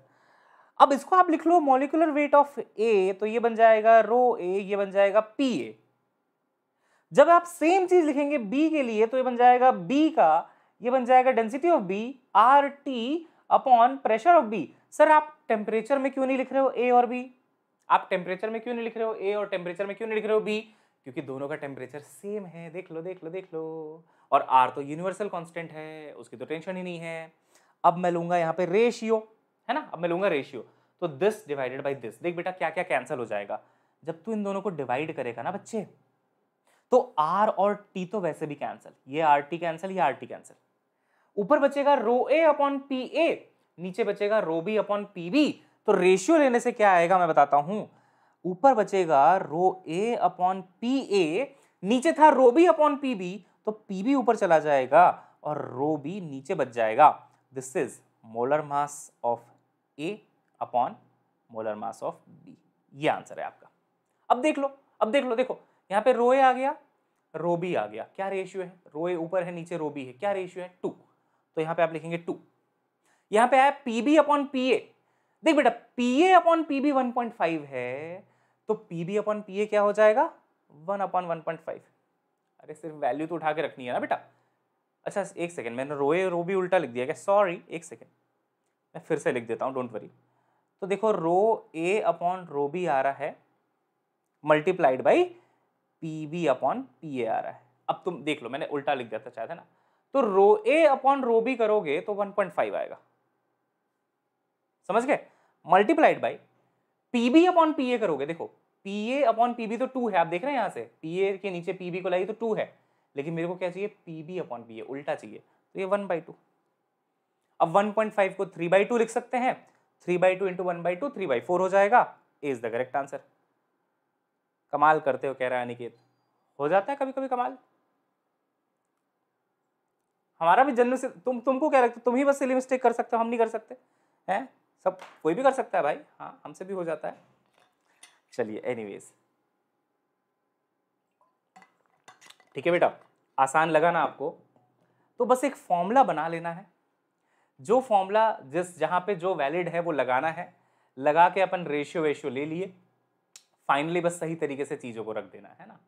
S1: अब इसको आप लिख लो मोलिकुलर वेट ऑफ ए तो ये बन जाएगा रो ए ये बन जाएगा पी ए जब आप सेम चीज लिखेंगे बी के लिए तो ये बन जाएगा बी का ये बन जाएगा density of B R T upon pressure of B sir आप टेम्परेचर में क्यों नहीं लिख रहे हो ए और बी आप टेम्परेचर में क्यों नहीं लिख रहे हो ए और टेम्परेचर में क्यों नहीं लिख रहे हो बी क्योंकि दोनों का टेम्परेचर सेम है देख लो देख लो देख लो और आर तो यूनिवर्सल कॉन्स्टेंट है उसकी तो टेंशन ही नहीं है अब मैं लूँगा यहाँ पे रेशियो है ना अब मैं लूंगा रेशियो तो दिस डिवाइडेड बाई दिस देख बेटा क्या क्या कैंसिल हो जाएगा जब तू इन दोनों को डिवाइड करेगा ना बच्चे तो आर और टी तो वैसे भी कैंसिल ये आर टी कैंसिल ये आर टी कैंसिल ऊपर बचेगा rho A upon P A नीचे बचेगा rho B upon P B तो रेशियो लेने से क्या आएगा मैं बताता हूं ऊपर बचेगा rho A upon P A नीचे था rho B upon P B तो पी बी ऊपर चला जाएगा और रो बी नीचे बच जाएगा this is molar mass of A upon molar mass of B ये आंसर है आपका अब देख लो अब देख लो देखो यहाँ पे रोए आ गया रो बी आ गया क्या रेशियो है रोए ऊपर है नीचे रो बी है क्या रेशियो है टू तो यहाँ पे आप लिखेंगे टू यहाँ पे आया P B upon P A देख बेटा P A upon P B one point five है तो P B upon P A क्या हो जाएगा one upon one point five अरे सिर्फ वैल्यू तो उठा के रखनी है ना बेटा अच्छा एक सेकेंड मैंने रोए रो भी उल्टा लिख दिया क्या सॉरी एक सेकेंड मैं फिर से लिख देता हूँ डोंट वरी तो देखो रो ए अपॉन रो बी आ रहा है multiplied by P B upon P A आ रहा है अब तुम देख लो मैंने उल्टा लिख दिया था चाहे ना तो rho A upon rho B करोगे तो 1.5 आएगा समझ गए multiplied by P B upon P A करोगे देखो P A upon P B तो टू है आप देख रहे हैं यहाँ से पी ए के नीचे पी बी को लाइए तो टू है लेकिन मेरे को क्या चाहिए P B upon P A उल्टा चाहिए तो ये वन बाई टू अब 1.5 को 3 बाई टू लिख सकते हैं 3 by two into one by two three by four हो जाएगा A is the correct answer कमाल करते हो कह रहा है अनिकेत हो जाता है कभी कभी कमाल हमारा भी जन्म से तुम तुमको कह रखते हो तुम ही बस सिली मिस्टेक कर सकते हो हम नहीं कर सकते हैं सब कोई भी कर सकता है भाई हाँ हमसे भी हो जाता है चलिए एनीवेज ठीक है बेटा आसान लगा ना आपको तो बस एक फॉर्मूला बना लेना है जो फॉर्मूला जिस जहाँ पे जो वैलिड है वो लगाना है लगा के अपन रेशियो वेशियो ले लिए फाइनली बस सही तरीके से चीज़ों को रख देना है ना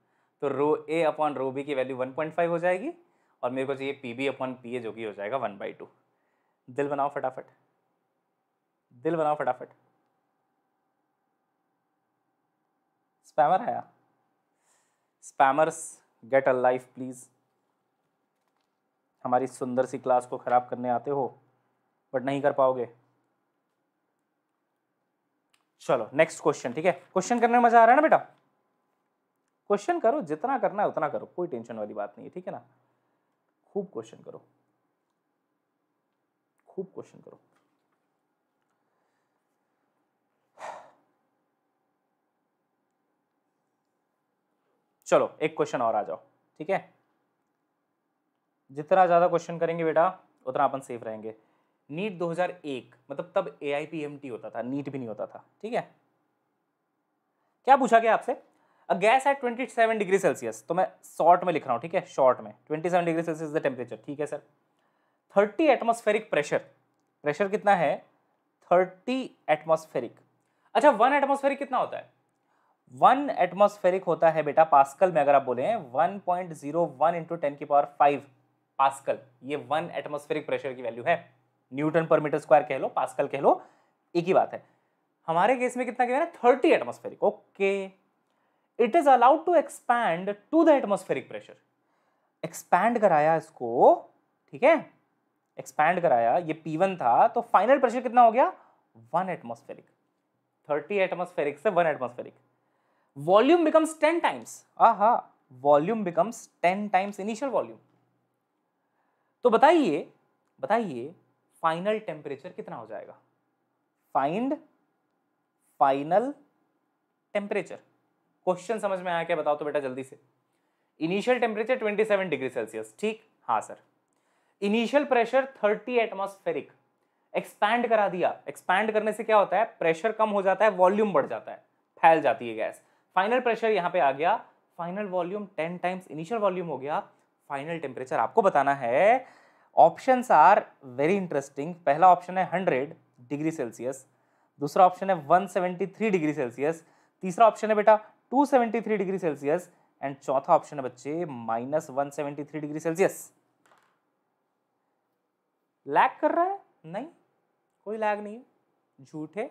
S1: तो rho A upon rho B की वैल्यू 1.5 हो जाएगी और मेरे को चाहिए P B upon P A जो कि हो जाएगा वन बाई टू दिल बनाओ फटाफट दिल बनाओ फटाफट स्पैमर आया spammers get a life please हमारी सुंदर सी क्लास को ख़राब करने आते हो बट नहीं कर पाओगे चलो नेक्स्ट क्वेश्चन ठीक है क्वेश्चन करने में मजा आ रहा है ना बेटा क्वेश्चन करो जितना करना है उतना करो कोई टेंशन वाली बात नहीं है ठीक है ना खूब क्वेश्चन करो खूब क्वेश्चन करो चलो एक क्वेश्चन और आ जाओ ठीक है जितना ज़्यादा क्वेश्चन करेंगे बेटा उतना अपन सेफ रहेंगे नीट 2001 मतलब तब ए आई होता था नीट भी नहीं होता था ठीक है क्या पूछा गया आपसे अ गैस है 27 डिग्री सेल्सियस तो मैं शॉर्ट में लिख रहा हूँ ठीक है शॉर्ट में 27 डिग्री सेल्सियस द टेम्परेचर ठीक है सर 30 एटमॉस्फेरिक प्रेशर प्रेशर कितना है 30 एटमॉस्फेरिक अच्छा वन एटमोस्फेरिक कितना होता है वन एटमोस्फेरिक होता है बेटा पास्कल में अगर आप बोले one point zero one into ten की पावर फाइव पास्कल ये वन एटमोस्फेरिक प्रेशर की वैल्यू है न्यूटन पर मीटर स्क्वायर कह लो पास्कल कह लो एक ही बात है हमारे केस में कितना कहना thirty atmospheric okay it is allowed to expand to the atmospheric pressure expand कराया इसको ठीक है एक्सपैंड कराया ये पी वन था तो फाइनल प्रेशर कितना हो गया वन एटमोस्फेरिक थर्टी एटमोस्फेरिक से one atmospheric volume becomes ten times हा volume becomes ten times initial volume तो बताइए बताइए फाइनल टेम्परेचर कितना हो जाएगा फाइंड फाइनल टेम्परेचर क्वेश्चन समझ में आया क्या बताओ तो बेटा जल्दी से इनिशियल टेम्परेचर 27 डिग्री सेल्सियस ठीक हाँ sir initial pressure 30 atmospheric expand करा दिया एक्सपैंड करने से क्या होता है प्रेशर कम हो जाता है वॉल्यूम बढ़ जाता है फैल जाती है गैस फाइनल प्रेशर यहाँ पे आ गया final volume 10 times initial volume हो गया फाइनल टेम्परेचर आपको बताना है ऑप्शंस आर वेरी इंटरेस्टिंग पहला ऑप्शन है हंड्रेड डिग्री सेल्सियस दूसरा ऑप्शन है one seventy three degree Celsius तीसरा ऑप्शन है बेटा two seventy three degree Celsius and चौथा ऑप्शन है बच्चे minus one seventy three degree Celsius lag कर रहा है नहीं कोई लैग नहीं झूठ है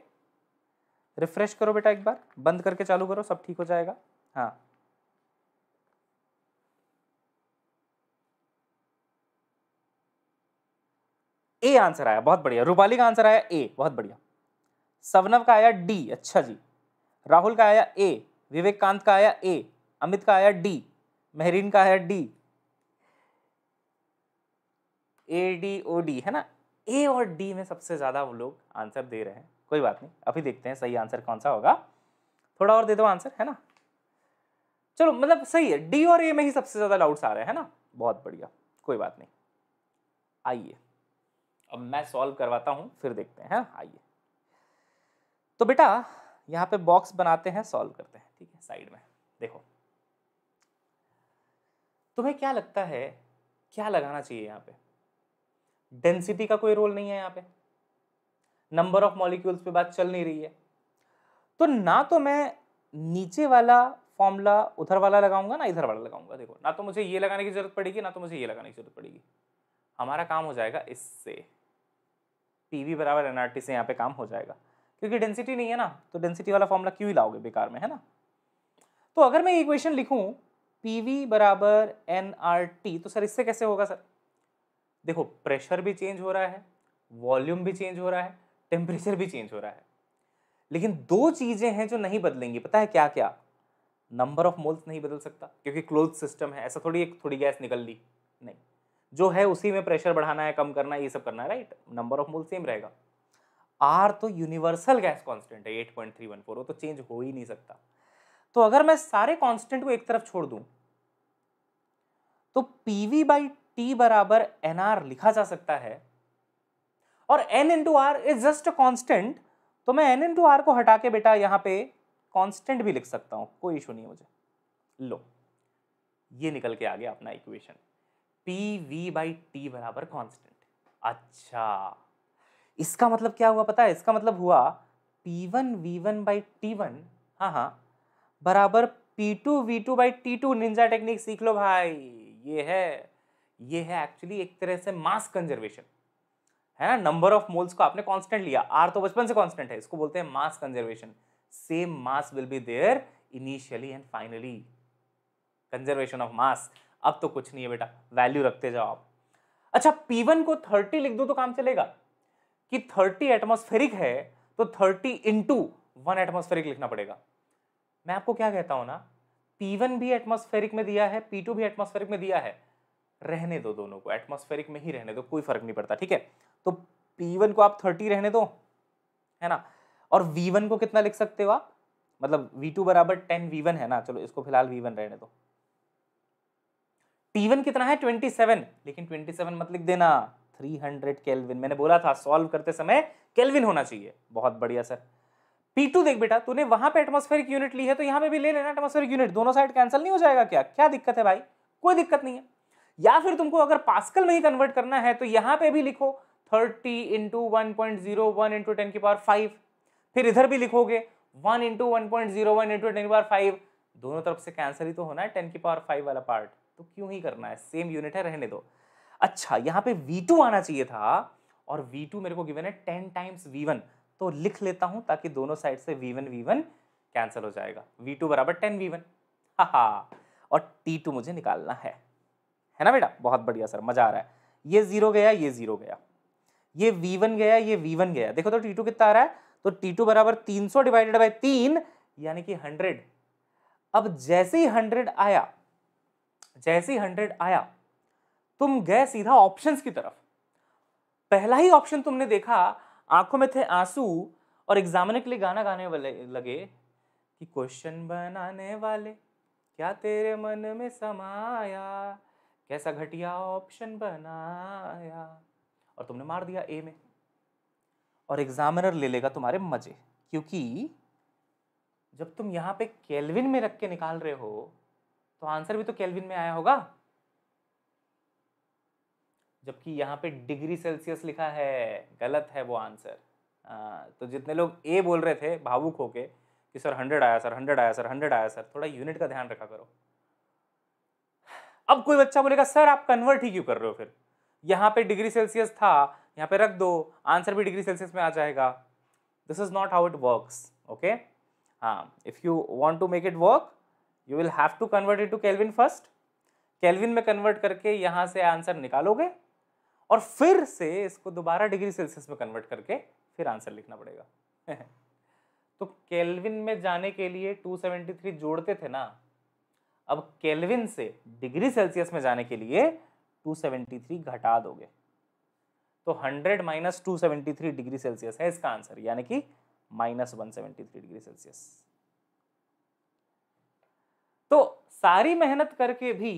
S1: रिफ्रेश करो बेटा एक बार बंद करके चालू करो सब ठीक हो जाएगा हाँ ए आंसर आया बहुत बढ़िया रूपाली का आंसर आया ए बहुत बढ़िया सवनव का आया डी अच्छा जी राहुल का आया ए विवेकांत का आया ए अमित का आया डी मेहरीन का आया D A D O D है ना ए और डी में सबसे ज़्यादा वो लोग आंसर दे रहे हैं कोई बात नहीं अभी देखते हैं सही आंसर कौन सा होगा थोड़ा और दे दो आंसर है ना चलो मतलब सही है डी और ए में ही सबसे ज़्यादा डाउट्स आ रहे हैं ना बहुत बढ़िया कोई बात नहीं आइए अब मैं सॉल्व करवाता हूँ फिर देखते हैं आइए तो बेटा यहाँ पे बॉक्स बनाते हैं सॉल्व करते हैं ठीक है साइड में देखो तुम्हें क्या लगता है क्या लगाना चाहिए यहाँ पे डेंसिटी का कोई रोल नहीं है यहाँ पे नंबर ऑफ मॉलिक्यूल्स पे बात चल नहीं रही है तो ना तो मैं नीचे वाला फॉर्मूला उधर वाला लगाऊंगा ना इधर वाला लगाऊंगा देखो ना तो मुझे ये लगाने की जरूरत पड़ेगी ना तो मुझे ये लगाने की जरूरत पड़ेगी हमारा काम हो जाएगा इससे पी वी बराबर एन आर टी से यहाँ पे काम हो जाएगा क्योंकि डेंसिटी नहीं है ना तो डेंसिटी वाला फॉर्मूला क्यों ही लाओगे बेकार में है ना तो अगर मैं इक्वेशन लिखूँ पी वी बराबर एन आर टी तो सर इससे कैसे होगा सर देखो प्रेशर भी चेंज हो रहा है वॉल्यूम भी चेंज हो रहा है टेम्परेचर भी चेंज हो रहा है लेकिन दो चीज़ें हैं जो नहीं बदलेंगी पता है क्या क्या नंबर ऑफ मोल्स नहीं बदल सकता क्योंकि क्लोज सिस्टम है ऐसा थोड़ी एक थोड़ी गैस निकल ली नहीं जो है उसी में प्रेशर बढ़ाना है कम करना ये सब करना है right number of mole same रहेगा आर तो यूनिवर्सल गैस कॉन्स्टेंट है eight point three one four वो तो चेंज हो ही नहीं सकता तो अगर मैं सारे कॉन्स्टेंट को एक तरफ छोड़ दूं तो पी वी बाई टी बराबर एन आर लिखा जा सकता है और N into R is just a constant तो मैं एन इंटू आर को हटा के बेटा यहां पे कॉन्स्टेंट भी लिख सकता हूं कोई इशू नहीं मुझे लो ये निकल के आ गया अपना equation P V by T बराबर कॉन्स्टेंट अच्छा इसका मतलब क्या हुआ पता है इसका मतलब हुआ P one V one by T one हाँ हाँ बराबर P two V two by T two ninja technique सीख लो भाई ये है ये है एक्चुअली एक तरह से मास कंजर्वेशन है ना नंबर ऑफ मोल्स को आपने कांस्टेंट लिया आर तो बचपन से कांस्टेंट है इसको बोलते हैं mass conservation same mass will be there initially and finally conservation of mass अब तो कुछ नहीं है बेटा वैल्यू रखते जाओ आप अच्छा P1 को 30 लिख दो तो काम चलेगा कि 30 एटमॉस्फेरिक है तो 30 इंटू वन एटमोस्फेरिक लिखना पड़ेगा मैं आपको क्या कहता हूं ना P1 भी एटमॉस्फेरिक में दिया है P2 भी एटमॉस्फेरिक में दिया है रहने दो दोनों को एटमॉस्फेरिक में ही रहने दो कोई फर्क नहीं पड़ता ठीक है तो P1 को आप 30 रहने दो है ना और V1 को कितना लिख सकते हो आप मतलब V2 बराबर वी वन है ना चलो इसको फिलहाल V1 रहने दो टी कितना है ट्वेंटी सेवन लेकिन ट्वेंटी सेवन मत लिख देना थ्री हंड्रेड केलविन मैंने बोला था सॉल्व करते समय केल्विन होना चाहिए बहुत बढ़िया सर पी टू देख बेटा तूने वहां पे एटमोस्फेरिक यूनिट ली है तो यहां पे भी ले लेना एटमोस्फेरिक यूनिट दोनों साइड कैंसिल नहीं हो जाएगा क्या क्या दिक्कत है भाई कोई दिक्कत नहीं है या फिर तुमको अगर पास्कल में ही कन्वर्ट करना है तो यहां पे भी लिखो 30 into one point zero one into ten की पावर फाइव फिर इधर भी लिखोगे one into one point zero one into ten की पावर फाइव दोनों तरफ से कैंसिल ही तो होना है टेन की पावर फाइव वाला पार्ट तो क्यों ही करना है सेम यूनिट है रहने दो अच्छा यहाँ पे V2 आना चाहिए था और V2 मेरे को गिवन है टेन टाइम्स V1 तो लिख लेता हूँ ताकि दोनों साइड से V1 V1 कैंसिल हो जाएगा V2 बराबर टेन वी वन और T2 मुझे निकालना है है ना बेटा बहुत बढ़िया सर मजा आ रहा है ये जीरो गया ये जीरो गया ये V1 गया ये V1 गया देखो तो T2 कितना आ रहा है तो T2 बराबर 300 डिवाइडेड बाई तीन यानी कि हंड्रेड अब जैसे ही हंड्रेड आया जैसे ही हंड्रेड आया तुम गए सीधा ऑप्शंस की तरफ पहला ही ऑप्शन तुमने देखा आंखों में थे आंसू और एग्जामिनर के लिए गाना गाने वाले लगे कि क्वेश्चन बनाने वाले क्या तेरे मन में समाया कैसा घटिया ऑप्शन बनाया और तुमने मार दिया ए में और एग्जामिनर ले लेगा तुम्हारे मजे क्योंकि जब तुम यहाँ पे केल्विन में रख के निकाल रहे हो तो आंसर भी तो केल्विन में आया होगा जबकि यहाँ पे डिग्री सेल्सियस लिखा है गलत है वो आंसर तो जितने लोग ए बोल रहे थे भावुक होके कि सर हंड्रेड आया सर हंड्रेड आया सर हंड्रेड आया सर थोड़ा यूनिट का ध्यान रखा करो अब कोई बच्चा बोलेगा सर आप कन्वर्ट ही क्यों कर रहे हो फिर यहाँ पे डिग्री सेल्सियस था यहाँ पे रख दो आंसर भी डिग्री सेल्सियस में आ जाएगा this is not how it work okay हाँ if you want to make it work you will have to convert it to kelvin first kelvin में कन्वर्ट करके यहाँ से आंसर निकालोगे और फिर से इसको दोबारा डिग्री सेल्सियस में कन्वर्ट करके फिर आंसर लिखना पड़ेगा तो केल्विन में जाने के लिए 273 जोड़ते थे ना अब केल्विन से डिग्री सेल्सियस में जाने के लिए 273 घटा दोगे तो 100 माइनस टू डिग्री सेल्सियस है इसका आंसर यानी कि माइनस वन डिग्री सेल्सियस तो सारी मेहनत करके भी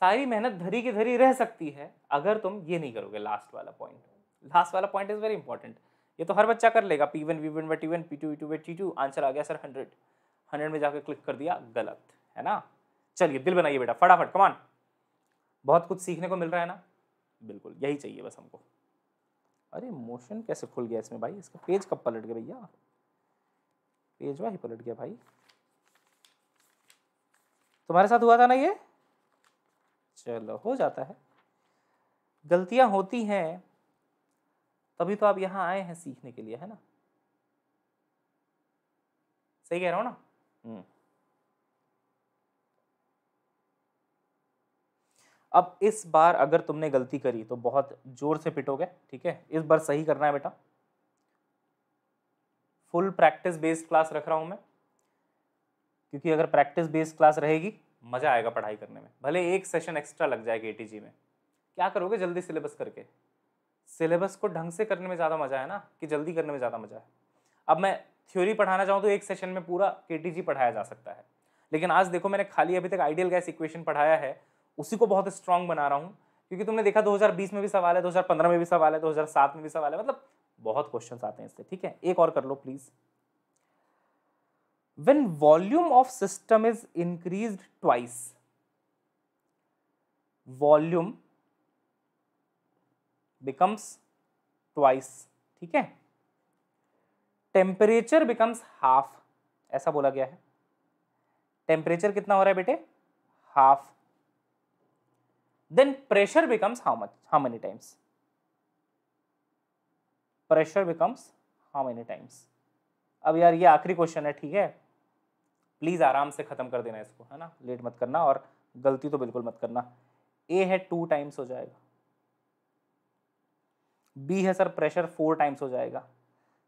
S1: सारी मेहनत धरी की धरी रह सकती है अगर तुम ये नहीं करोगे लास्ट वाला पॉइंट लास्ट वाला पॉइंट इज वेरी इंपॉर्टेंट ये तो हर बच्चा कर लेगा P one V one by T one P two V two by T two answer आ गया सर हंड्रेड हंड्रेड में जाकर क्लिक कर दिया गलत है ना चलिए दिल बनाइए बेटा फटाफट कमान बहुत कुछ सीखने को मिल रहा है ना बिल्कुल यही चाहिए बस हमको अरे मोशन कैसे खुल गया इसमें भाई इसका पेज कब पलट गया भैया पेज वाही पलट गया भाई तुम्हारे साथ हुआ था ना ये चलो हो जाता है गलतियां होती हैं तभी तो आप यहां आए हैं सीखने के लिए है ना सही कह रहा हूं ना हम्म। अब इस बार अगर तुमने गलती करी तो बहुत जोर से पिटोगे ठीक है इस बार सही करना है बेटा फुल प्रैक्टिस बेस्ड क्लास रख रहा हूं मैं क्योंकि अगर प्रैक्टिस बेस्ड क्लास रहेगी मज़ा आएगा पढ़ाई करने में भले एक सेशन एक्स्ट्रा लग जाएगा ए में क्या करोगे जल्दी सिलेबस करके सिलेबस को ढंग से करने में ज़्यादा मज़ा है ना कि जल्दी करने में ज़्यादा मज़ा है अब मैं थ्योरी पढ़ाना चाहूँ तो एक सेशन में पूरा के पढ़ाया जा सकता है लेकिन आज देखो मैंने खाली अभी तक आइडियल गैस इक्वेशन पढ़ाया है उसी को बहुत स्ट्रांग बना रहा हूँ क्योंकि तुमने देखा 2020 में भी सवाल है 2015 में भी सवाल है 2007 में भी सवाल है मतलब बहुत क्वेश्चन आते हैं इससे ठीक है एक और कर लो please when volume of system is increased twice volume becomes twice ठीक है टेम्परेचर बिकम्स हाफ ऐसा बोला गया है टेम्परेचर कितना हो रहा है बेटे half then pressure becomes how much how many times pressure becomes how many times अब यार ये आखिरी क्वेश्चन है ठीक है प्लीज़ आराम से ख़त्म कर देना इसको है ना लेट मत करना और गलती तो बिल्कुल मत करना ए है टू टाइम्स हो जाएगा बी है सर प्रेशर फोर टाइम्स हो जाएगा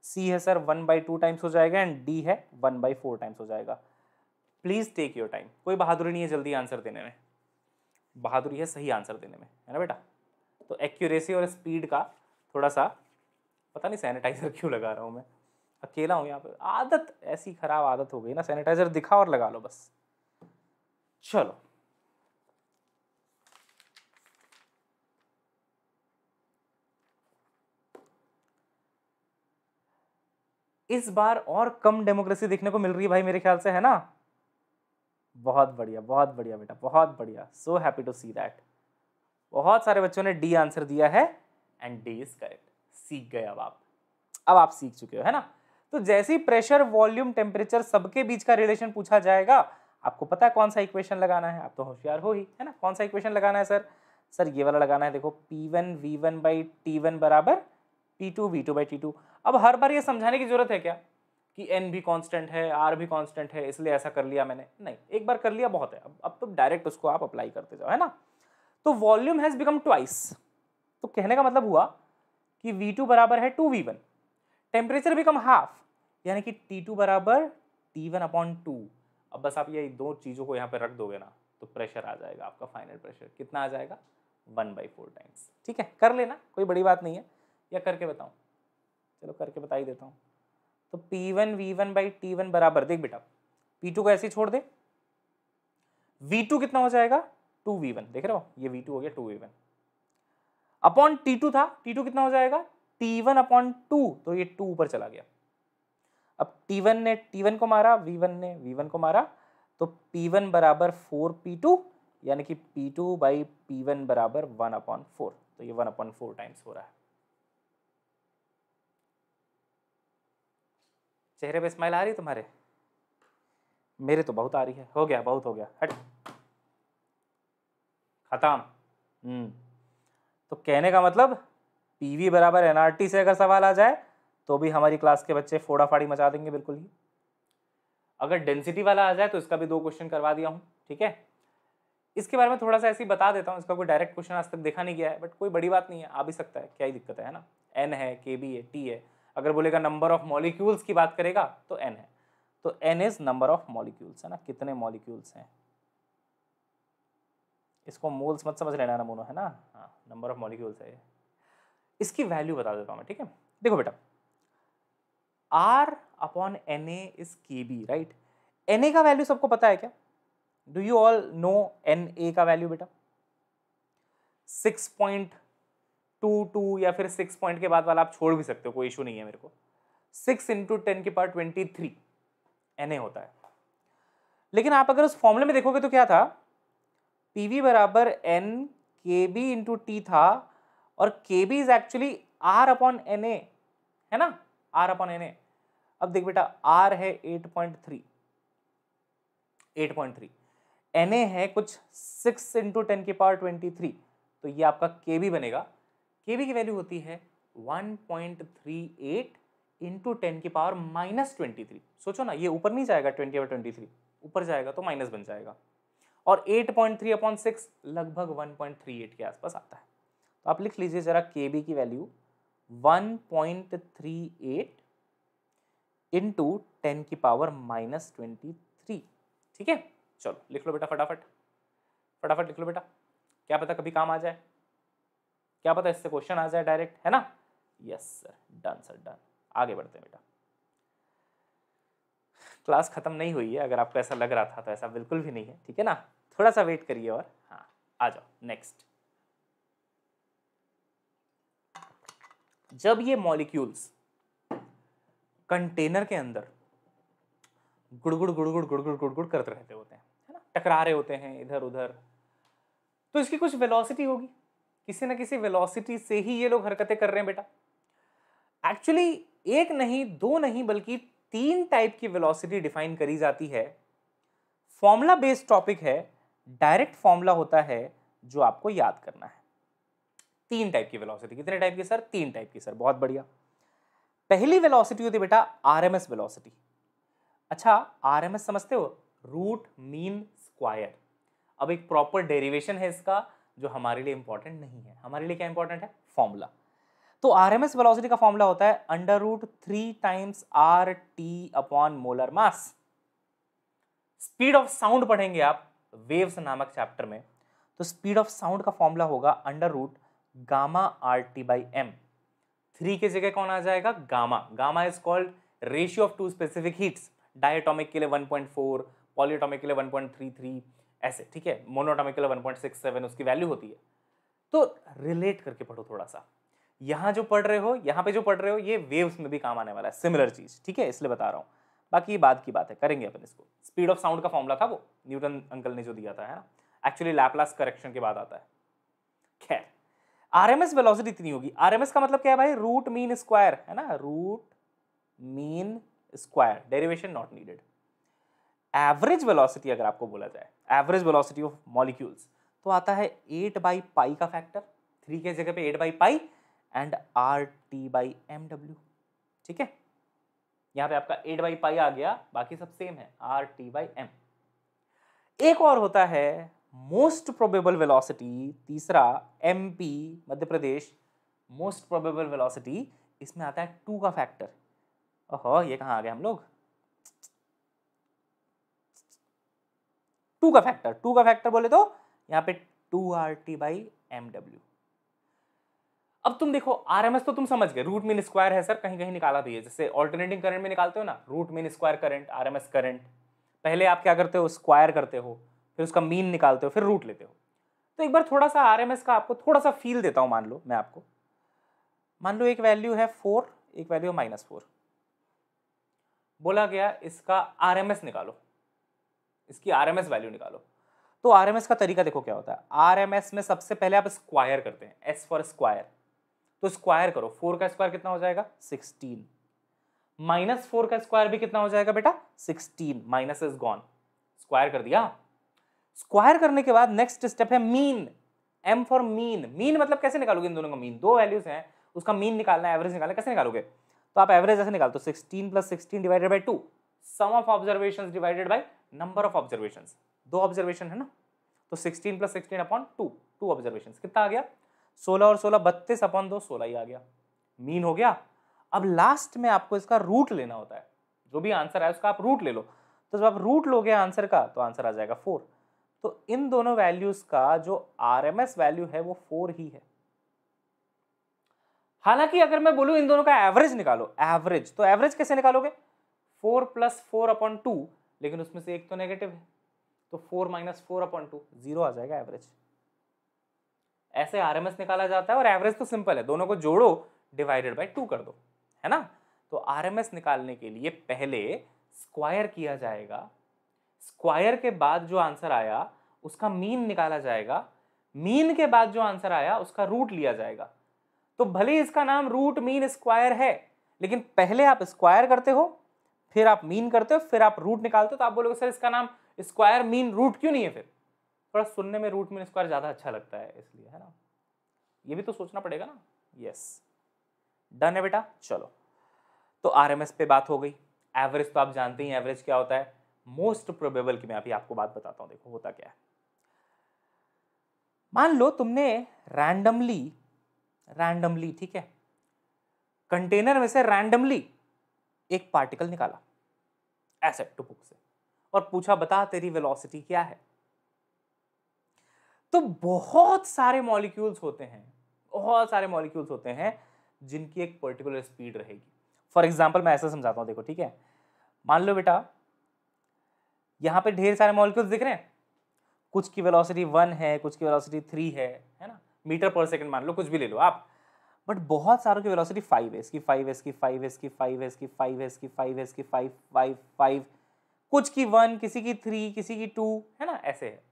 S1: सी है sir one by two times हो जाएगा एंड डी है वन बाई फोर टाइम्स हो जाएगा प्लीज़ टेक योर टाइम कोई बहादुरी नहीं है जल्दी आंसर देने में बहादुरी है सही आंसर देने में है ना बेटा तो एक्यूरेसी और स्पीड का थोड़ा सा पता नहीं सैनिटाइजर क्यों लगा रहा हूँ मैं अकेला हूँ यहाँ पे आदत ऐसी खराब आदत हो गई ना सैनिटाइजर दिखा और लगा लो बस चलो इस बार और कम डेमोक्रेसी देखने को मिल रही है भाई मेरे ख्याल से है ना बहुत बढ़िया बहुत बढ़िया बेटा बहुत बढ़िया so happy to see that बहुत सारे बच्चों ने डी आंसर दिया है एंड डी इज करेक्ट सीख गए अब आप अब आप सीख चुके हो है ना तो जैसे ही प्रेशर वॉल्यूम टेम्परेचर सबके बीच का रिलेशन पूछा जाएगा आपको पता है कौन सा इक्वेशन लगाना है आप तो होशियार हो ही है ना कौन सा इक्वेशन लगाना है सर सर ये वाला लगाना है देखो P one V one by T one बराबर P two V two by T two अब हर बार ये समझाने की जरूरत है क्या कि एन भी कांस्टेंट है आर भी कांस्टेंट है इसलिए ऐसा कर लिया मैंने नहीं एक बार कर लिया बहुत है अब अब तो डायरेक्ट उसको आप अप्लाई करते जाओ है ना तो वॉल्यूम हैज़ बिकम ट्वाइस तो कहने का मतलब हुआ कि वी टू बराबर है two V one temperature become half यानी कि टी टू बराबर टी वन अपॉन टू अब बस आप ये दो चीज़ों को यहाँ पर रख दोगे ना तो प्रेशर आ जाएगा आपका फाइनल प्रेशर कितना आ जाएगा वन बाई फोर टाइम्स ठीक है कर लेना कोई बड़ी बात नहीं है या करके बताऊँ चलो करके बता ही देता हूँ तो P one V one by T one बराबर देख बेटा पी टू को ऐसे ही छोड़ दे वी टू कितना हो जाएगा टू वी वन देख रहे हो ये वी टू हो गया two V one upon T two था टी टू कितना हो जाएगा टी वन अपॉन टू तो ये टू ऊपर चला गया अब टी वन ने टी वन को मारा वी वन ने वी वन को मारा तो पी वन बराबर फोर पी टू यानी कि P two by P one बराबर वन अपॉन फोर तो ये वन अपॉन फोर टाइम्स हो रहा है चेहरे पे स्माइल आ रही है तुम्हारे मेरे तो बहुत आ रही है हो गया बहुत हो गया हट खत्म हम्म। तो कहने का मतलब पी वी बराबर एन आर टी से अगर सवाल आ जाए तो भी हमारी क्लास के बच्चे फोड़ा फाड़ी मचा देंगे बिल्कुल ही अगर डेंसिटी वाला आ जाए तो इसका भी दो क्वेश्चन करवा दिया हूँ ठीक है इसके बारे में थोड़ा सा ऐसे ही बता देता हूँ इसका कोई डायरेक्ट क्वेश्चन आज तक देखा नहीं गया है बट कोई बड़ी बात नहीं है आ भी सकता है क्या ही दिक्कत है ना एन है के बी है टी है अगर बोलेगा नंबर ऑफ मॉलिक्यूल्स की बात करेगा तो एन है तो N is number of molecules है ना कितने मॉलिक्यूल्स हैं इसको मोल्स मत समझ लेना मोनो है ना हाँ नंबर ऑफ मॉलिक्यूल्स है इसकी वैल्यू बता देता हूँ मैं ठीक है देखो बेटा R upon N A is K B right N A का वैल्यू सबको पता है क्या do you all know N A का वैल्यू बेटा सिक्स पॉइंट टू टू या फिर सिक्स पॉइंट के बाद वाला आप छोड़ भी सकते हो कोई इशू नहीं है मेरे को सिक्स इंटू टेन की part twenty three N A होता है लेकिन आप अगर उस फॉर्मूले में देखोगे तो क्या था पी वी बराबर N K B into T था और K B is actually R upon N A है ना आर अपॉन एन ए अब देख बेटा आर है eight point three eight point three N A है कुछ सिक्स इंटू टेन की पावर ट्वेंटी थ्री तो ये आपका के बी बनेगा के बी की वैल्यू होती है one point three eight into ten की पावर माइनस ट्वेंटी थ्री सोचो ना ये ऊपर नहीं जाएगा ट्वेंटी और ट्वेंटी थ्री ऊपर जाएगा तो माइनस बन जाएगा और eight point three upon six लगभग वन पॉइंट थ्री एट के आसपास आता है तो आप लिख लीजिए ज़रा के बी की value 1.38 point three eight into ten की पावर माइनस ट्वेंटी थ्री ठीक है चलो लिख लो बेटा फटाफट फटाफट लिख लो बेटा क्या पता कभी काम आ जाए क्या पता इससे क्वेश्चन आ जाए डायरेक्ट है ना yes sir done sir done आगे बढ़ते हैं बेटा क्लास खत्म नहीं हुई है अगर आपको ऐसा लग रहा था तो ऐसा बिल्कुल भी नहीं है ठीक है ना थोड़ा सा वेट करिए और हाँ आ जाओ नेक्स्ट जब ये मॉलिक्यूल्स कंटेनर के अंदर गुड़गुड़ गुड़गुड़ गुड़गुड़ गुड़गुड़ करते रहते होते हैं है ना टकरा रहे होते हैं इधर उधर तो इसकी कुछ वेलोसिटी होगी किसी ना किसी वेलोसिटी से ही ये लोग हरकतें कर रहे हैं बेटा एक्चुअली एक नहीं दो नहीं बल्कि तीन टाइप की वेलोसिटी डिफाइन करी जाती है फॉर्मूला बेस्ड टॉपिक है डायरेक्ट फॉर्मूला होता है जो आपको याद करना है तीन टाइप की वेलोसिटी कितने टाइप की सर तीन टाइप की सर बहुत बढ़िया पहली वेलोसिटी होती बेटा आर एम वेलोसिटी अच्छा आर समझते हो रूट मीन स्क्वायर अब एक प्रॉपर डेरिवेशन है इसका जो हमारे लिए इंपॉर्टेंट नहीं है हमारे लिए क्या इंपॉर्टेंट है फॉर्मूला तो आर एम वेलोसिटी का फॉर्मूला होता है under root three times R T upon molar mass speed of sound पढ़ेंगे आप वेव्स नामक चैप्टर में तो स्पीड ऑफ साउंड का फॉर्मूला होगा under root gamma R T by M three के जगह कौन आ जाएगा gamma gamma is called ratio of two specific heats diatomic के लिए 1.4 पॉलीटोमिक के लिए 1.33 ऐसे ठीक है मोनोटोमिक के लिए 1.67 उसकी वैल्यू होती है तो रिलेट करके पढ़ो थोड़ा सा यहाँ जो पढ़ रहे हो यहाँ पे जो पढ़ रहे हो ये वेव्स में भी काम आने वाला है सिमिलर चीज़ ठीक है इसलिए बता रहा हूँ बाकी ये बात की बात है करेंगे अपन इसको स्पीड ऑफ साउंड का फॉर्मूला था वो न्यूटन अंकल ने जो दिया था है ना एक्चुअली लैपलास करेक्शन के बाद आता है खैर आर एम एस वेलोसिटी इतनी होगी आर एम एस का मतलब क्या है भाई रूट मीन स्क्वायर है ना root mean square derivation not needed average velocity अगर आपको बोला जाए एवरेज वेलोसिटी ऑफ मॉलिक्यूल्स तो आता है एट बाई पाई का फैक्टर थ्री के जगह पे eight by pi and R T by M W ठीक है यहाँ पे आपका एट बाई पाई आ गया बाकी सब सेम है आर टी बाई एम एक और होता है मोस्ट प्रोबेबल वेलोसिटी तीसरा M Madhya Pradesh most probable velocity इसमें आता है टू का फैक्टर ओहो ये कहाँ आ गए हम लोग टू का फैक्टर टू का फैक्टर बोले तो यहाँ पे two R T by M W अब तुम देखो आरएमएस तो तुम समझ गए रूट मीन स्क्वायर है सर कहीं कहीं निकाला भी तो है जैसे ऑल्टरनेटिंग करंट में निकालते हो ना root mean square current S current पहले आप क्या करते हो स्क्वायर करते हो फिर उसका मीन निकालते हो फिर रूट लेते हो तो एक बार थोड़ा सा आर का आपको थोड़ा सा फील देता हूँ मान लो मैं आपको मान लो एक वैल्यू है फोर एक वैल्यू है माइनस फोर बोला गया इसका आर निकालो इसकी आर वैल्यू निकालो तो आर का तरीका देखो क्या होता है आर में सबसे पहले आप स्क्वायर करते हैं एस फॉर स्क्वायर तो स्क्वायर करो फोर का स्क्वायर कितना हो जाएगा सिक्सटीन माइनस फोर का स्क्वायर भी कितना हो जाएगा बेटा sixteen minus is gone square कर दिया स्क्वायर करने के बाद नेक्स्ट स्टेप है mean M for mean mean मतलब कैसे निकालोगे इन दोनों का मीन दो वैल्यूज हैं उसका मीन निकालना एवरेज निकालना कैसे निकालोगे तो आप एवरेज ऐसे निकालते हो sixteen plus sixteen divided by two sum of observation divided by number of observation दो ऑब्जर्वेशन है ना तो sixteen plus sixteen upon two two observation कितना आ गया सोलह और सोलह बत्तीस अपॉन दो सोलह ही आ गया मीन हो गया अब लास्ट में आपको इसका रूट लेना होता है जो भी आंसर है उसका आप रूट ले लो तो जब आप रूट लोगे आंसर का तो आंसर आ जाएगा फोर तो इन दोनों वैल्यूज का जो आरएमएस वैल्यू है वो फोर ही है हालांकि अगर मैं बोलूं इन दोनों का एवरेज निकालो एवरेज तो एवरेज कैसे निकालोगे four plus four upon two लेकिन उसमें से एक तो नेगेटिव है तो four minus four upon two zero आ जाएगा एवरेज ऐसे आरएमएस निकाला जाता है और एवरेज तो सिंपल है दोनों को जोड़ो डिवाइडेड बाई टू कर दो है ना तो आरएमएस निकालने के लिए पहले स्क्वायर किया जाएगा स्क्वायर के बाद जो आंसर आया उसका मीन निकाला जाएगा मीन के बाद जो आंसर आया उसका रूट लिया जाएगा तो भले ही इसका नाम रूट मीन स्क्वायर है लेकिन पहले आप स्क्वायर करते हो फिर आप मीन करते हो फिर आप रूट निकालते हो तो आप बोलोगे सर इसका नाम स्क्वायर मीन रूट क्यों नहीं है फिर थोड़ा सुनने में रूट मीन स्क्वायर ज़्यादा अच्छा लगता है इसलिए है ना ये भी तो सोचना पड़ेगा ना यस डन है बेटा चलो तो आर पे बात हो गई एवरेज तो आप जानते ही एवरेज क्या होता है मोस्ट प्रोबेबल की मैं अभी आपको बात बताता हूँ देखो होता क्या है मान लो तुमने रैंडमली रैंडमली ठीक है कंटेनर में से रैंडमली एक पार्टिकल निकाला ऐसे टुपुक से और पूछा बता तेरी वेलोसिटी क्या है तो बहुत सारे मॉलिक्यूल्स होते हैं बहुत सारे मॉलिक्यूल्स होते हैं जिनकी एक पर्टिकुलर स्पीड रहेगी फॉर एग्जाम्पल मैं ऐसा समझाता हूँ देखो ठीक है मान लो बेटा यहाँ पे ढेर सारे मॉलिक्यूल्स दिख रहे हैं कुछ की वेलोसिटी वन है कुछ की वेलोसिटी थ्री है है ना मीटर पर सेकंड मान लो कुछ भी ले लो आप बट बहुत सारों की वेलोसिटी फाइव है इसकी फाइव एस की फाइव एस की फाइव एस की फाइव एस की फाइव एस की फाइव फाइव फाइव कुछ की वन किसी की थ्री किसी की टू है ना ऐसे है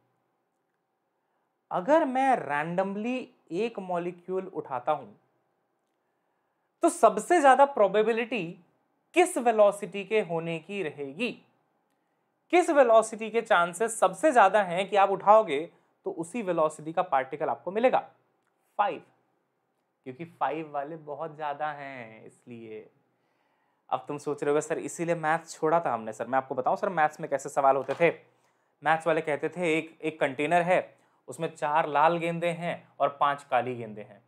S1: अगर मैं रैंडमली एक मॉलिक्यूल उठाता हूं तो सबसे ज्यादा प्रोबेबिलिटी किस वेलोसिटी के होने की रहेगी किस वेलोसिटी के चांसेस सबसे ज़्यादा हैं कि आप उठाओगे तो उसी वेलोसिटी का पार्टिकल आपको मिलेगा फाइव क्योंकि फाइव वाले बहुत ज़्यादा हैं इसलिए अब तुम सोच रहे हो सर इसीलिए मैथ्स छोड़ा था हमने सर मैं आपको बताऊं सर मैथ्स में कैसे सवाल होते थे मैथ्स वाले कहते थे एक एक कंटेनर है उसमें चार लाल गेंदे हैं और पांच काली गेंदे हैं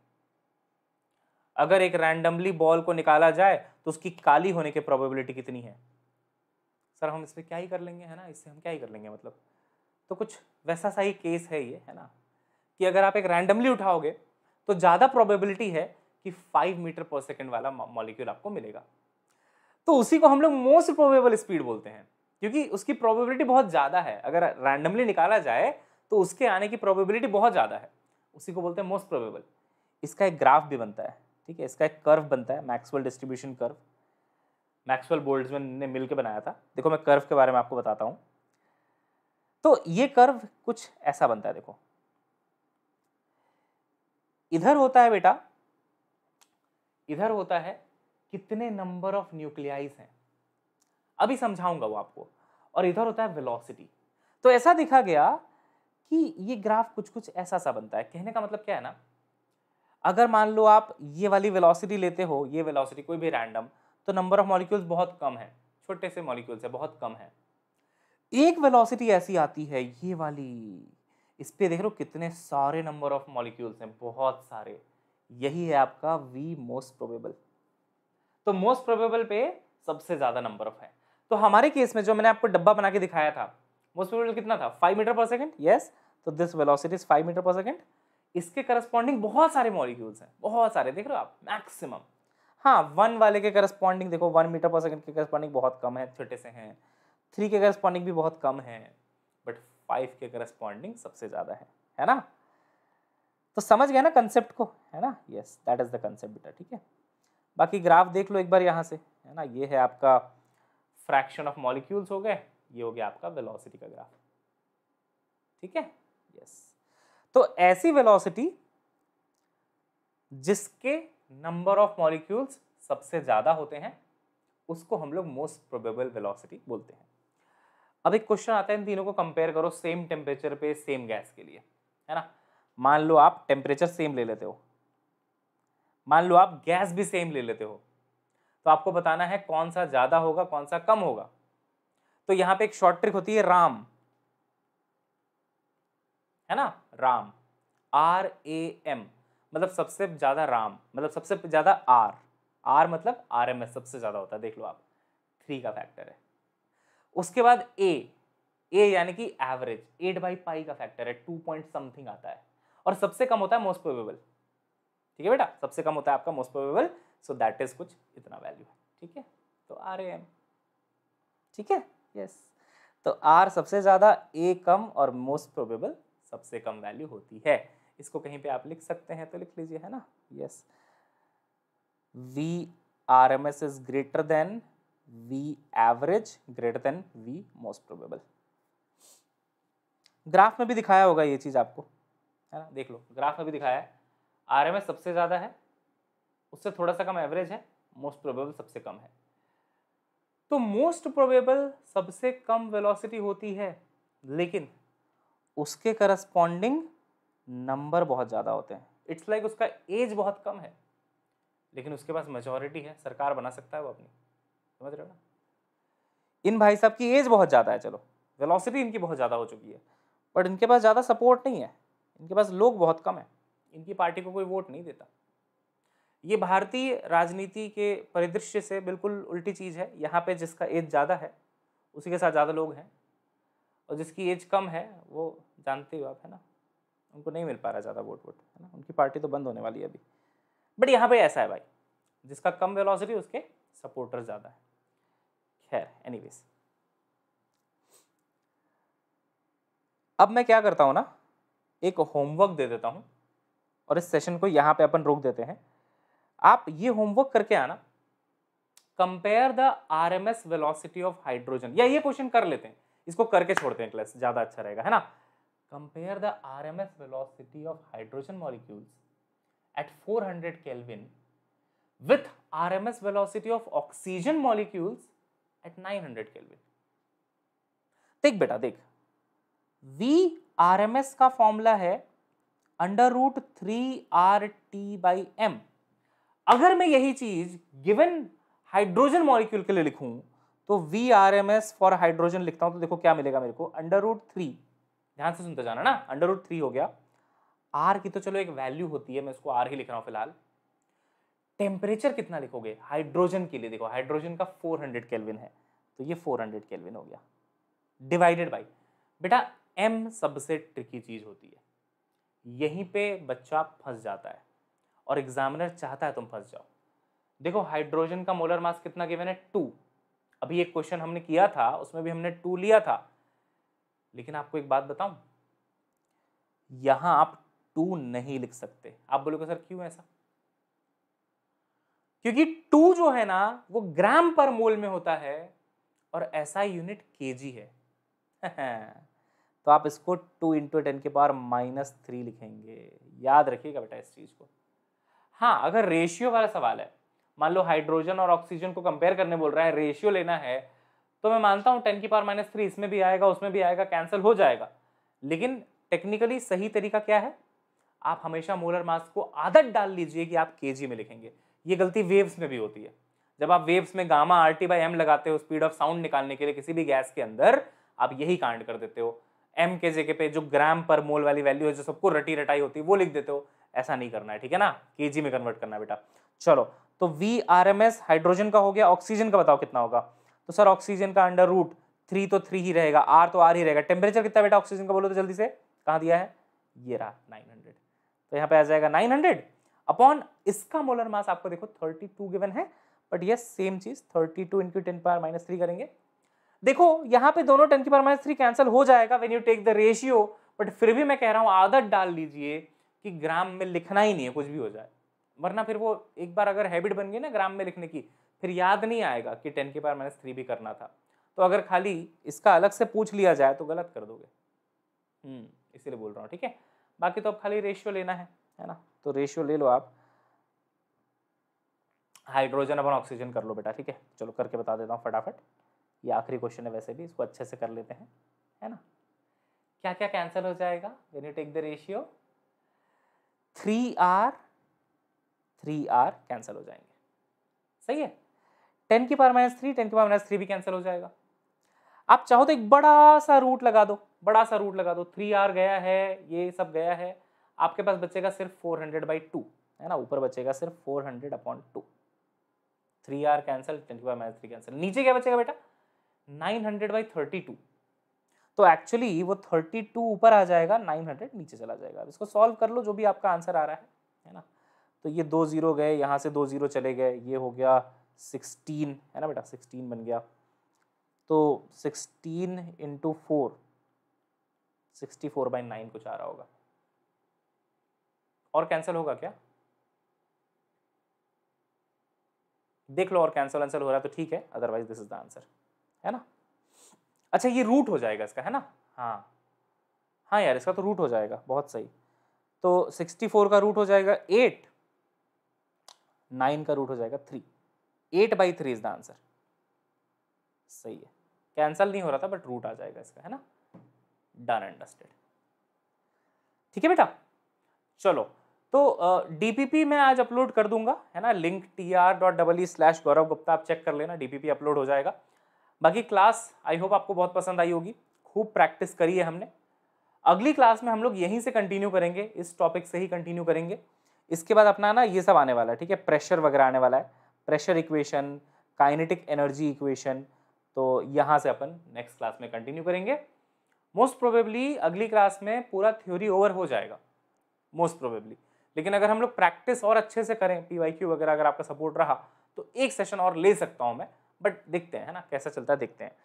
S1: अगर एक रैंडमली बॉल को निकाला जाए तो उसकी काली होने की प्रोबेबिलिटी कितनी है सर हम इसमें क्या ही कर लेंगे है ना इससे हम क्या ही कर लेंगे मतलब तो कुछ वैसा सा ही केस है ये है ना कि अगर आप एक रैंडमली उठाओगे तो ज़्यादा प्रोबेबिलिटी है कि फाइव मीटर पर सेकेंड वाला मॉलिक्यूल आपको मिलेगा तो उसी को हम लोग मोस्ट प्रोबेबल स्पीड बोलते हैं क्योंकि उसकी प्रोबेबिलिटी बहुत ज़्यादा है अगर रैंडमली निकाला जाए तो उसके आने की प्रोबेबिलिटी बहुत ज़्यादा है उसी को बोलते हैं मोस्ट प्रोबेबल इसका एक ग्राफ भी बनता है ठीक है इसका एक कर्व बनता है Maxwell distribution curve Maxwell Boltzmann ने मिल के बनाया था देखो मैं कर्व के बारे में आपको बताता हूँ तो ये कर्व कुछ ऐसा बनता है देखो इधर होता है बेटा इधर होता है कितने नंबर ऑफ न्यूक्लियाइज हैं अभी समझाऊंगा वो आपको और इधर होता है वेलोसिटी तो ऐसा देखा गया कि ये ग्राफ कुछ कुछ ऐसा सा बनता है कहने का मतलब क्या है ना अगर मान लो आप ये वाली वेलोसिटी लेते हो ये वेलोसिटी कोई भी रैंडम तो नंबर ऑफ मॉलिक्यूल्स बहुत कम है छोटे से मॉलिक्यूल्स है बहुत कम है एक वेलोसिटी ऐसी आती है ये वाली इस पर देख लो कितने सारे नंबर ऑफ मॉलिक्यूल्स हैं बहुत सारे यही है आपका वी मोस्ट प्रोबेबल तो मोस्ट प्रोबेबल पे सबसे ज़्यादा नंबर ऑफ है तो हमारे केस में जो मैंने आपको डब्बा बना के दिखाया था मोस्ट प्रोबेबल कितना था five metre per second yes तो this velocity is five metre per second इसके करस्पॉन्डिंग बहुत सारे मॉलिक्यूल्स हैं बहुत सारे देख रहे हो आप मैक्सिमम हाँ वन वाले के करस्पॉन्डिंग देखो वन मीटर पर सेकेंड के करस्पॉन्डिंग बहुत कम है छोटे से हैं थ्री के करस्पॉन्डिंग भी बहुत कम है बट फाइव के करस्पॉन्डिंग सबसे ज़्यादा है है ना तो समझ गया ना कंसेप्ट को है ना yes that is the concept बेटा ठीक है बाकी ग्राफ देख लो एक बार यहाँ से है ना ये है आपका फ्रैक्शन ऑफ मॉलिक्यूल्स हो गए ये हो गया आपका वेलोसिटी का ग्राफ ठीक है यस तो ऐसी वेलोसिटी जिसके नंबर ऑफ मॉलिक्यूल्स सबसे ज़्यादा होते हैं उसको हम लोग मोस्ट प्रोबेबल वेलोसिटी बोलते हैं अब एक क्वेश्चन आता है इन तीनों को कंपेयर करो सेम टेम्परेचर पे सेम गैस के लिए है ना मान लो आप टेम्परेचर सेम ले लेते हो मान लो आप गैस भी सेम ले लेते हो तो आपको बताना है कौन सा ज़्यादा होगा कौन सा कम होगा तो यहाँ पे एक शॉर्ट ट्रिक होती है राम है ना राम आर ए एम मतलब सबसे ज़्यादा राम मतलब सबसे ज़्यादा आर आर मतलब आर एम एस सबसे ज़्यादा होता है देख लो आप थ्री का फैक्टर है उसके बाद ए ए यानी कि एवरेज एट बाई पाई का फैक्टर है टू पॉइंट समथिंग आता है और सबसे कम होता है मोस्ट प्रोबेबल ठीक है बेटा सबसे कम होता है आपका most probable so that is कुछ इतना वैल्यू है ठीक है तो आर एम ठीक है यस तो आर सबसे ज़्यादा ए कम और मोस्ट प्रोबेबल सबसे कम वैल्यू होती है इसको कहीं पे आप लिख सकते हैं तो लिख लीजिए है ना yes V R M S is greater than V average greater than V most probable graph में भी दिखाया होगा ये चीज़ आपको है ना देख लो ग्राफ में भी दिखाया है आर एम एस सबसे ज़्यादा है उससे थोड़ा सा कम एवरेज है मोस्ट प्रोबेबल सबसे कम है तो मोस्ट प्रोबेबल सबसे कम वेलोसिटी होती है लेकिन उसके करस्पॉन्डिंग नंबर बहुत ज़्यादा होते हैं इट्स लाइक like उसका एज बहुत कम है लेकिन उसके पास मेजोरिटी है सरकार बना सकता है वो अपनी समझ रहे हो ना इन भाई साहब की एज बहुत ज़्यादा है चलो वेलोसिटी इनकी बहुत ज़्यादा हो चुकी है बट इनके पास ज़्यादा सपोर्ट नहीं है इनके पास लोग बहुत कम है इनकी पार्टी को कोई वोट नहीं देता ये भारतीय राजनीति के परिदृश्य से बिल्कुल उल्टी चीज़ है यहाँ पे जिसका एज ज़्यादा है उसी के साथ ज़्यादा लोग हैं और जिसकी एज कम है वो जानते हो आप है ना उनको नहीं मिल पा रहा ज़्यादा वोट वोट है ना उनकी पार्टी तो बंद होने वाली है अभी बट यहाँ पे ऐसा है भाई जिसका कम वेलोसिटी उसके सपोर्टर ज़्यादा है खैर एनी अब मैं क्या करता हूँ ना एक होमवर्क दे देता हूँ और इस सेशन को यहाँ पे अपन रोक देते हैं आप ये होमवर्क करके आना compare the R M S velocity of hydrogen या ये क्वेश्चन कर लेते हैं इसको करके छोड़ते हैं क्लास ज़्यादा अच्छा रहेगा है ना compare the R M S velocity of hydrogen molecule at four hundred kelvin with R M S velocity of oxygen molecules at nine hundred kelvin देख बेटा देख वी आर एम एस का फॉर्मूला है under root three R T by M अगर मैं यही चीज given hydrogen molecule के लिए लिखूं तो V R M S for hydrogen लिखता हूं तो देखो क्या मिलेगा मेरे को अंडर रूट थ्री ध्यान से सुनते जाना ना अंडर रूट थ्री हो गया आर की तो चलो एक वैल्यू होती है मैं इसको आर ही लिख रहा हूँ फिलहाल टेम्परेचर कितना लिखोगे हाइड्रोजन के लिए देखो हाइड्रोजन का 400 हंड्रेड केल्विन है तो ये 400 हंड्रेड केल्विन हो गया डिवाइडेड बाई बेटा एम सबसे ट्रिकी चीज़ होती है यहीं पे बच्चा फंस जाता है और एग्जामिनर चाहता है तुम फंस जाओ देखो हाइड्रोजन का मोलर मास कितना गिवन है टू अभी एक क्वेश्चन हमने किया था उसमें भी हमने टू लिया था लेकिन आपको एक बात बताऊं यहां आप टू नहीं लिख सकते आप बोलोगे सर क्यों ऐसा क्योंकि टू जो है ना वो ग्राम पर मोल में होता है और ऐसा यूनिट जी है तो आप इसको टू इंटू टेन के पावर माइनस थ्री लिखेंगे याद रखिएगा बेटा इस चीज़ को हाँ अगर रेशियो वाला सवाल है मान लो हाइड्रोजन और ऑक्सीजन को कंपेयर करने बोल रहा है रेशियो लेना है तो मैं मानता हूँ टेन की पावर माइनस थ्री इसमें भी आएगा उसमें भी आएगा कैंसिल हो जाएगा लेकिन टेक्निकली सही तरीका क्या है आप हमेशा मोलर मास को आदत डाल लीजिए कि आप के में लिखेंगे ये गलती वेव्स में भी होती है जब आप वेव्स में gamma R T by M लगाते हो स्पीड ऑफ साउंड निकालने के लिए किसी भी गैस के अंदर आप यही कांड कर देते हो एम के जे के पे जो ग्राम पर मोल वाली वैल्यू है जो सबको रटी रटाई होती है वो लिख देते हो ऐसा नहीं करना है ठीक है ना के में कन्वर्ट करना है बेटा चलो तो V R M S hydrogen का हो गया ऑक्सीजन का बताओ कितना होगा तो सर ऑक्सीजन का अंडर रूट थ्री तो थ्री ही रहेगा आर तो आर ही रहेगा टेम्परेचर कितना बेटा ऑक्सीजन का बोलो तो जल्दी से कहाँ दिया है ये रहा नाइन हंड्रेड तो यहाँ पे आ जाएगा नाइन हंड्रेड अपॉन इसका मोलर मास आपको देखो थर्टी टू गिवन है बट ये सेम चीज thirty two into ten power minus three करेंगे देखो यहाँ पे दोनों टेन की पावर माइनस थ्री कैंसिल हो जाएगा when you take the ratio but फिर भी मैं कह रहा हूँ आदत डाल लीजिए कि ग्राम में लिखना ही नहीं है कुछ भी हो जाए वरना फिर वो एक बार अगर हैबिट बन गई ना ग्राम में लिखने की फिर याद नहीं आएगा कि टेन के पार माइनस थ्री भी करना था तो अगर खाली इसका अलग से पूछ लिया जाए तो गलत कर दोगे हम्म, इसीलिए बोल रहा हूँ ठीक है बाकी तो अब खाली रेशियो लेना है है ना तो रेशियो ले लो आप हाइड्रोजन अपन ऑक्सीजन कर लो बेटा ठीक है चलो करके बता देता हूँ फटाफट ये आखिरी क्वेश्चन है वैसे भी इसको अच्छे से कर लेते हैं है ना क्या क्या कैंसिल हो जाएगा when you take the ratio three R three R cancel हो जाएंगे सही है टेन की पावर माइनस थ्री टेन की पावर माइनस थ्री भी कैंसिल हो जाएगा आप चाहो तो एक बड़ा सा रूट लगा दो बड़ा सा रूट लगा दो थ्री आर गया है ये सब गया है आपके पास बचेगा सिर्फ फोर हंड्रेड बाई टू है ना ऊपर बचेगा सिर्फ four hundred upon two three R cancel ten की पावर माइनस थ्री कैंसिल नीचे क्या बचेगा बेटा nine hundred by thirty two तो एक्चुअली वो थर्टी टू ऊपर आ जाएगा नाइन हंड्रेड नीचे चला जाएगा इसको सॉल्व कर लो जो भी आपका आंसर आ रहा है है ना तो ये दो जीरो गए यहाँ से दो जीरो चले गए ये हो गया सिक्सटीन है ना बेटा सिक्सटीन बन गया तो sixteen into four sixty four by nine कुछ आ रहा होगा और कैंसिल होगा क्या देख लो और कैंसिल आंसर हो रहा है तो ठीक है otherwise this is the answer है ना अच्छा ये रूट हो जाएगा इसका है ना हाँ हाँ यार इसका तो रूट हो जाएगा बहुत सही तो सिक्सटी फोर का रूट हो जाएगा एट नाइन का रूट हो जाएगा three eight by three is the answer सही है कैंसल नहीं हो रहा था बट रूट आ जाएगा इसका है ना डन अंडरस्टेड ठीक है बेटा चलो तो डीपीपी uh, मैं आज अपलोड कर दूंगा है ना link T R dot double E slash Gaurav Gupta आप चेक कर लेना डीपीपी अपलोड हो जाएगा बाकी क्लास आई होप आपको बहुत पसंद आई होगी खूब प्रैक्टिस करी है हमने अगली क्लास में हम लोग यहीं से कंटिन्यू करेंगे इस टॉपिक से ही कंटिन्यू करेंगे इसके बाद अपना ना ये सब आने वाला है ठीक है प्रेशर वगैरह आने वाला है pressure equation kinetic energy equation तो यहाँ से अपन नेक्स्ट क्लास में कंटिन्यू करेंगे मोस्ट प्रोबेबली अगली क्लास में पूरा थ्योरी ओवर हो जाएगा मोस्ट प्रोबेबली लेकिन अगर हम लोग प्रैक्टिस और अच्छे से करें पी वाई क्यू वगैरह अगर आपका सपोर्ट रहा तो एक सेशन और ले सकता हूँ मैं बट देखते हैं है ना कैसा चलता है देखते हैं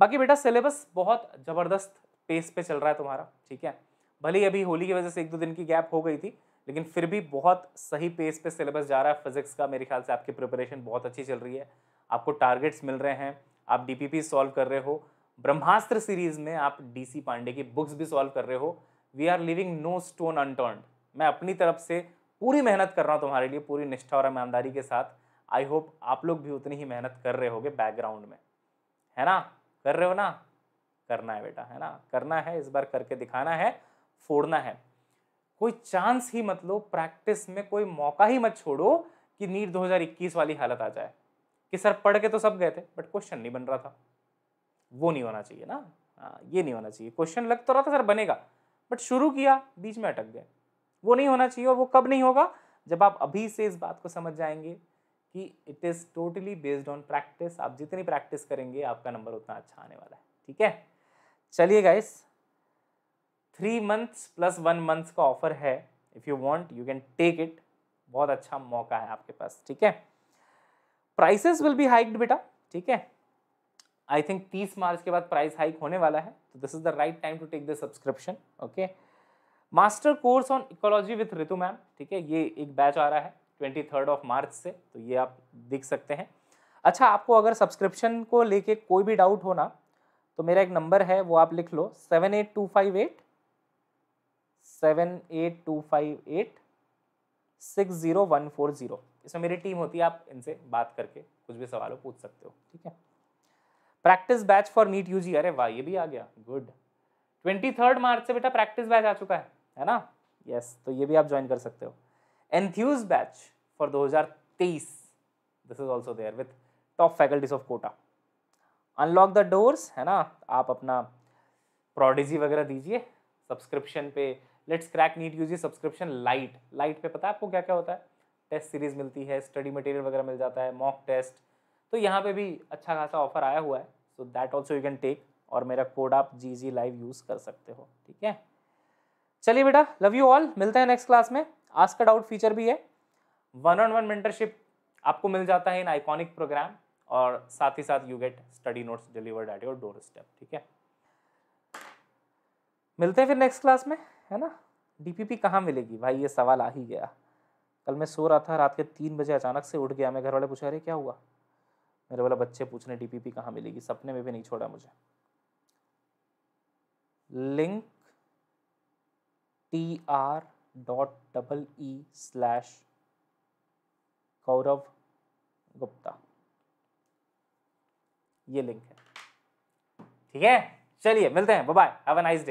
S1: बाकी बेटा सिलेबस बहुत ज़बरदस्त पेस पे चल रहा है तुम्हारा ठीक है भले ही अभी होली की वजह से एक दो दिन की गैप हो गई थी लेकिन फिर भी बहुत सही पेस पे सिलेबस जा रहा है फिजिक्स का मेरे ख्याल से आपकी प्रिपरेशन बहुत अच्छी चल रही है आपको टारगेट्स मिल रहे हैं आप पी सॉल्व कर रहे हो ब्रह्मास्त्र सीरीज में आप डी पांडे की बुक्स भी सॉल्व कर रहे हो we are living no stone unturn मैं अपनी तरफ से पूरी मेहनत कर रहा हूँ तुम्हारे लिए पूरी निष्ठा और ईमानदारी के साथ आई होप आप लोग भी उतनी ही मेहनत कर रहे होगे बैकग्राउंड में है ना कर रहे हो ना करना है बेटा है ना करना है इस बार करके दिखाना है फोड़ना है कोई चांस ही मत लो प्रैक्टिस में कोई मौका ही मत छोड़ो कि नीट 2021 वाली हालत आ जाए कि सर पढ़ के तो सब गए थे बट क्वेश्चन नहीं बन रहा था वो नहीं होना चाहिए ना आ, हाँ, ये नहीं होना चाहिए क्वेश्चन लग तो रहा था सर बनेगा बट शुरू किया बीच में अटक गए वो नहीं होना चाहिए और वो कब नहीं होगा जब आप अभी से इस बात को समझ जाएंगे कि it is totally based on practice आप जितनी प्रैक्टिस करेंगे आपका नंबर उतना अच्छा आने वाला है ठीक है चलिए guys three months plus one months का ऑफर है if you want you can take it बहुत अच्छा मौका है आपके पास ठीक है प्राइसेस विल बी हाइक्ड बेटा ठीक है आई थिंक तीस मार्च के बाद प्राइस हाइक होने वाला है तो this is the right time to take the subscription okay master course on ecology with Ritu ma'am ठीक है ये एक बैच आ रहा है ट्वेंटी थर्ड ऑफ मार्च से तो ये आप देख सकते हैं अच्छा आपको अगर सब्सक्रिप्शन को लेके कोई भी डाउट हो ना तो मेरा एक नंबर है वो आप लिख लो seven eight two five eight seven eight two five eight six zero one four zero इसमें मेरी टीम होती है आप इनसे बात करके कुछ भी सवाल पूछ सकते हो ठीक है practice batch for NEET UG अरे वाह ये भी आ गया गुड ट्वेंटी थर्ड मार्च से बेटा प्रैक्टिस बैच आ चुका है है ना यस yes, तो ये भी आप ज्वाइन कर सकते हो एंथ्यूज बैच फॉर दो हजार तेईस this is also there with top faculties of Kota unlock the doors है ना आप अपना प्रोडिजी वगैरह दीजिए सब्सक्रिप्शन पे let's crack NEET UG subscription light light पे पता है आपको क्या क्या होता है टेस्ट सीरीज मिलती है स्टडी मटेरियल वगैरह मिल जाता है मॉक टेस्ट तो यहाँ पे भी अच्छा खासा ऑफर आया हुआ है so that also you can take और मेरा कोड आप जी जी लाइव यूज़ कर सकते हो ठीक है चलिए बेटा लव यू ऑल मिलते हैं नेक्स्ट क्लास में आज का डाउट फीचर भी है वन ऑन वन मेंटरशिप आपको मिल जाता है इन आइकॉनिक प्रोग्राम और साथ ही साथ you get study notes delivered at your doorstep ठीक है मिलते हैं फिर नेक्स्ट क्लास में है ना डीपीपी कहाँ मिलेगी भाई ये सवाल आ ही गया कल मैं सो रहा था रात के तीन बजे अचानक से उठ गया मैं घर वाले पूछ अरे क्या हुआ मेरे वाला बच्चे पूछने डी पी पी कहाँ मिलेगी सपने में भी नहीं छोड़ा मुझे link T R dot double E slash Gaurav Gupta ये लिंक है ठीक है चलिए मिलते हैं bye have a nice day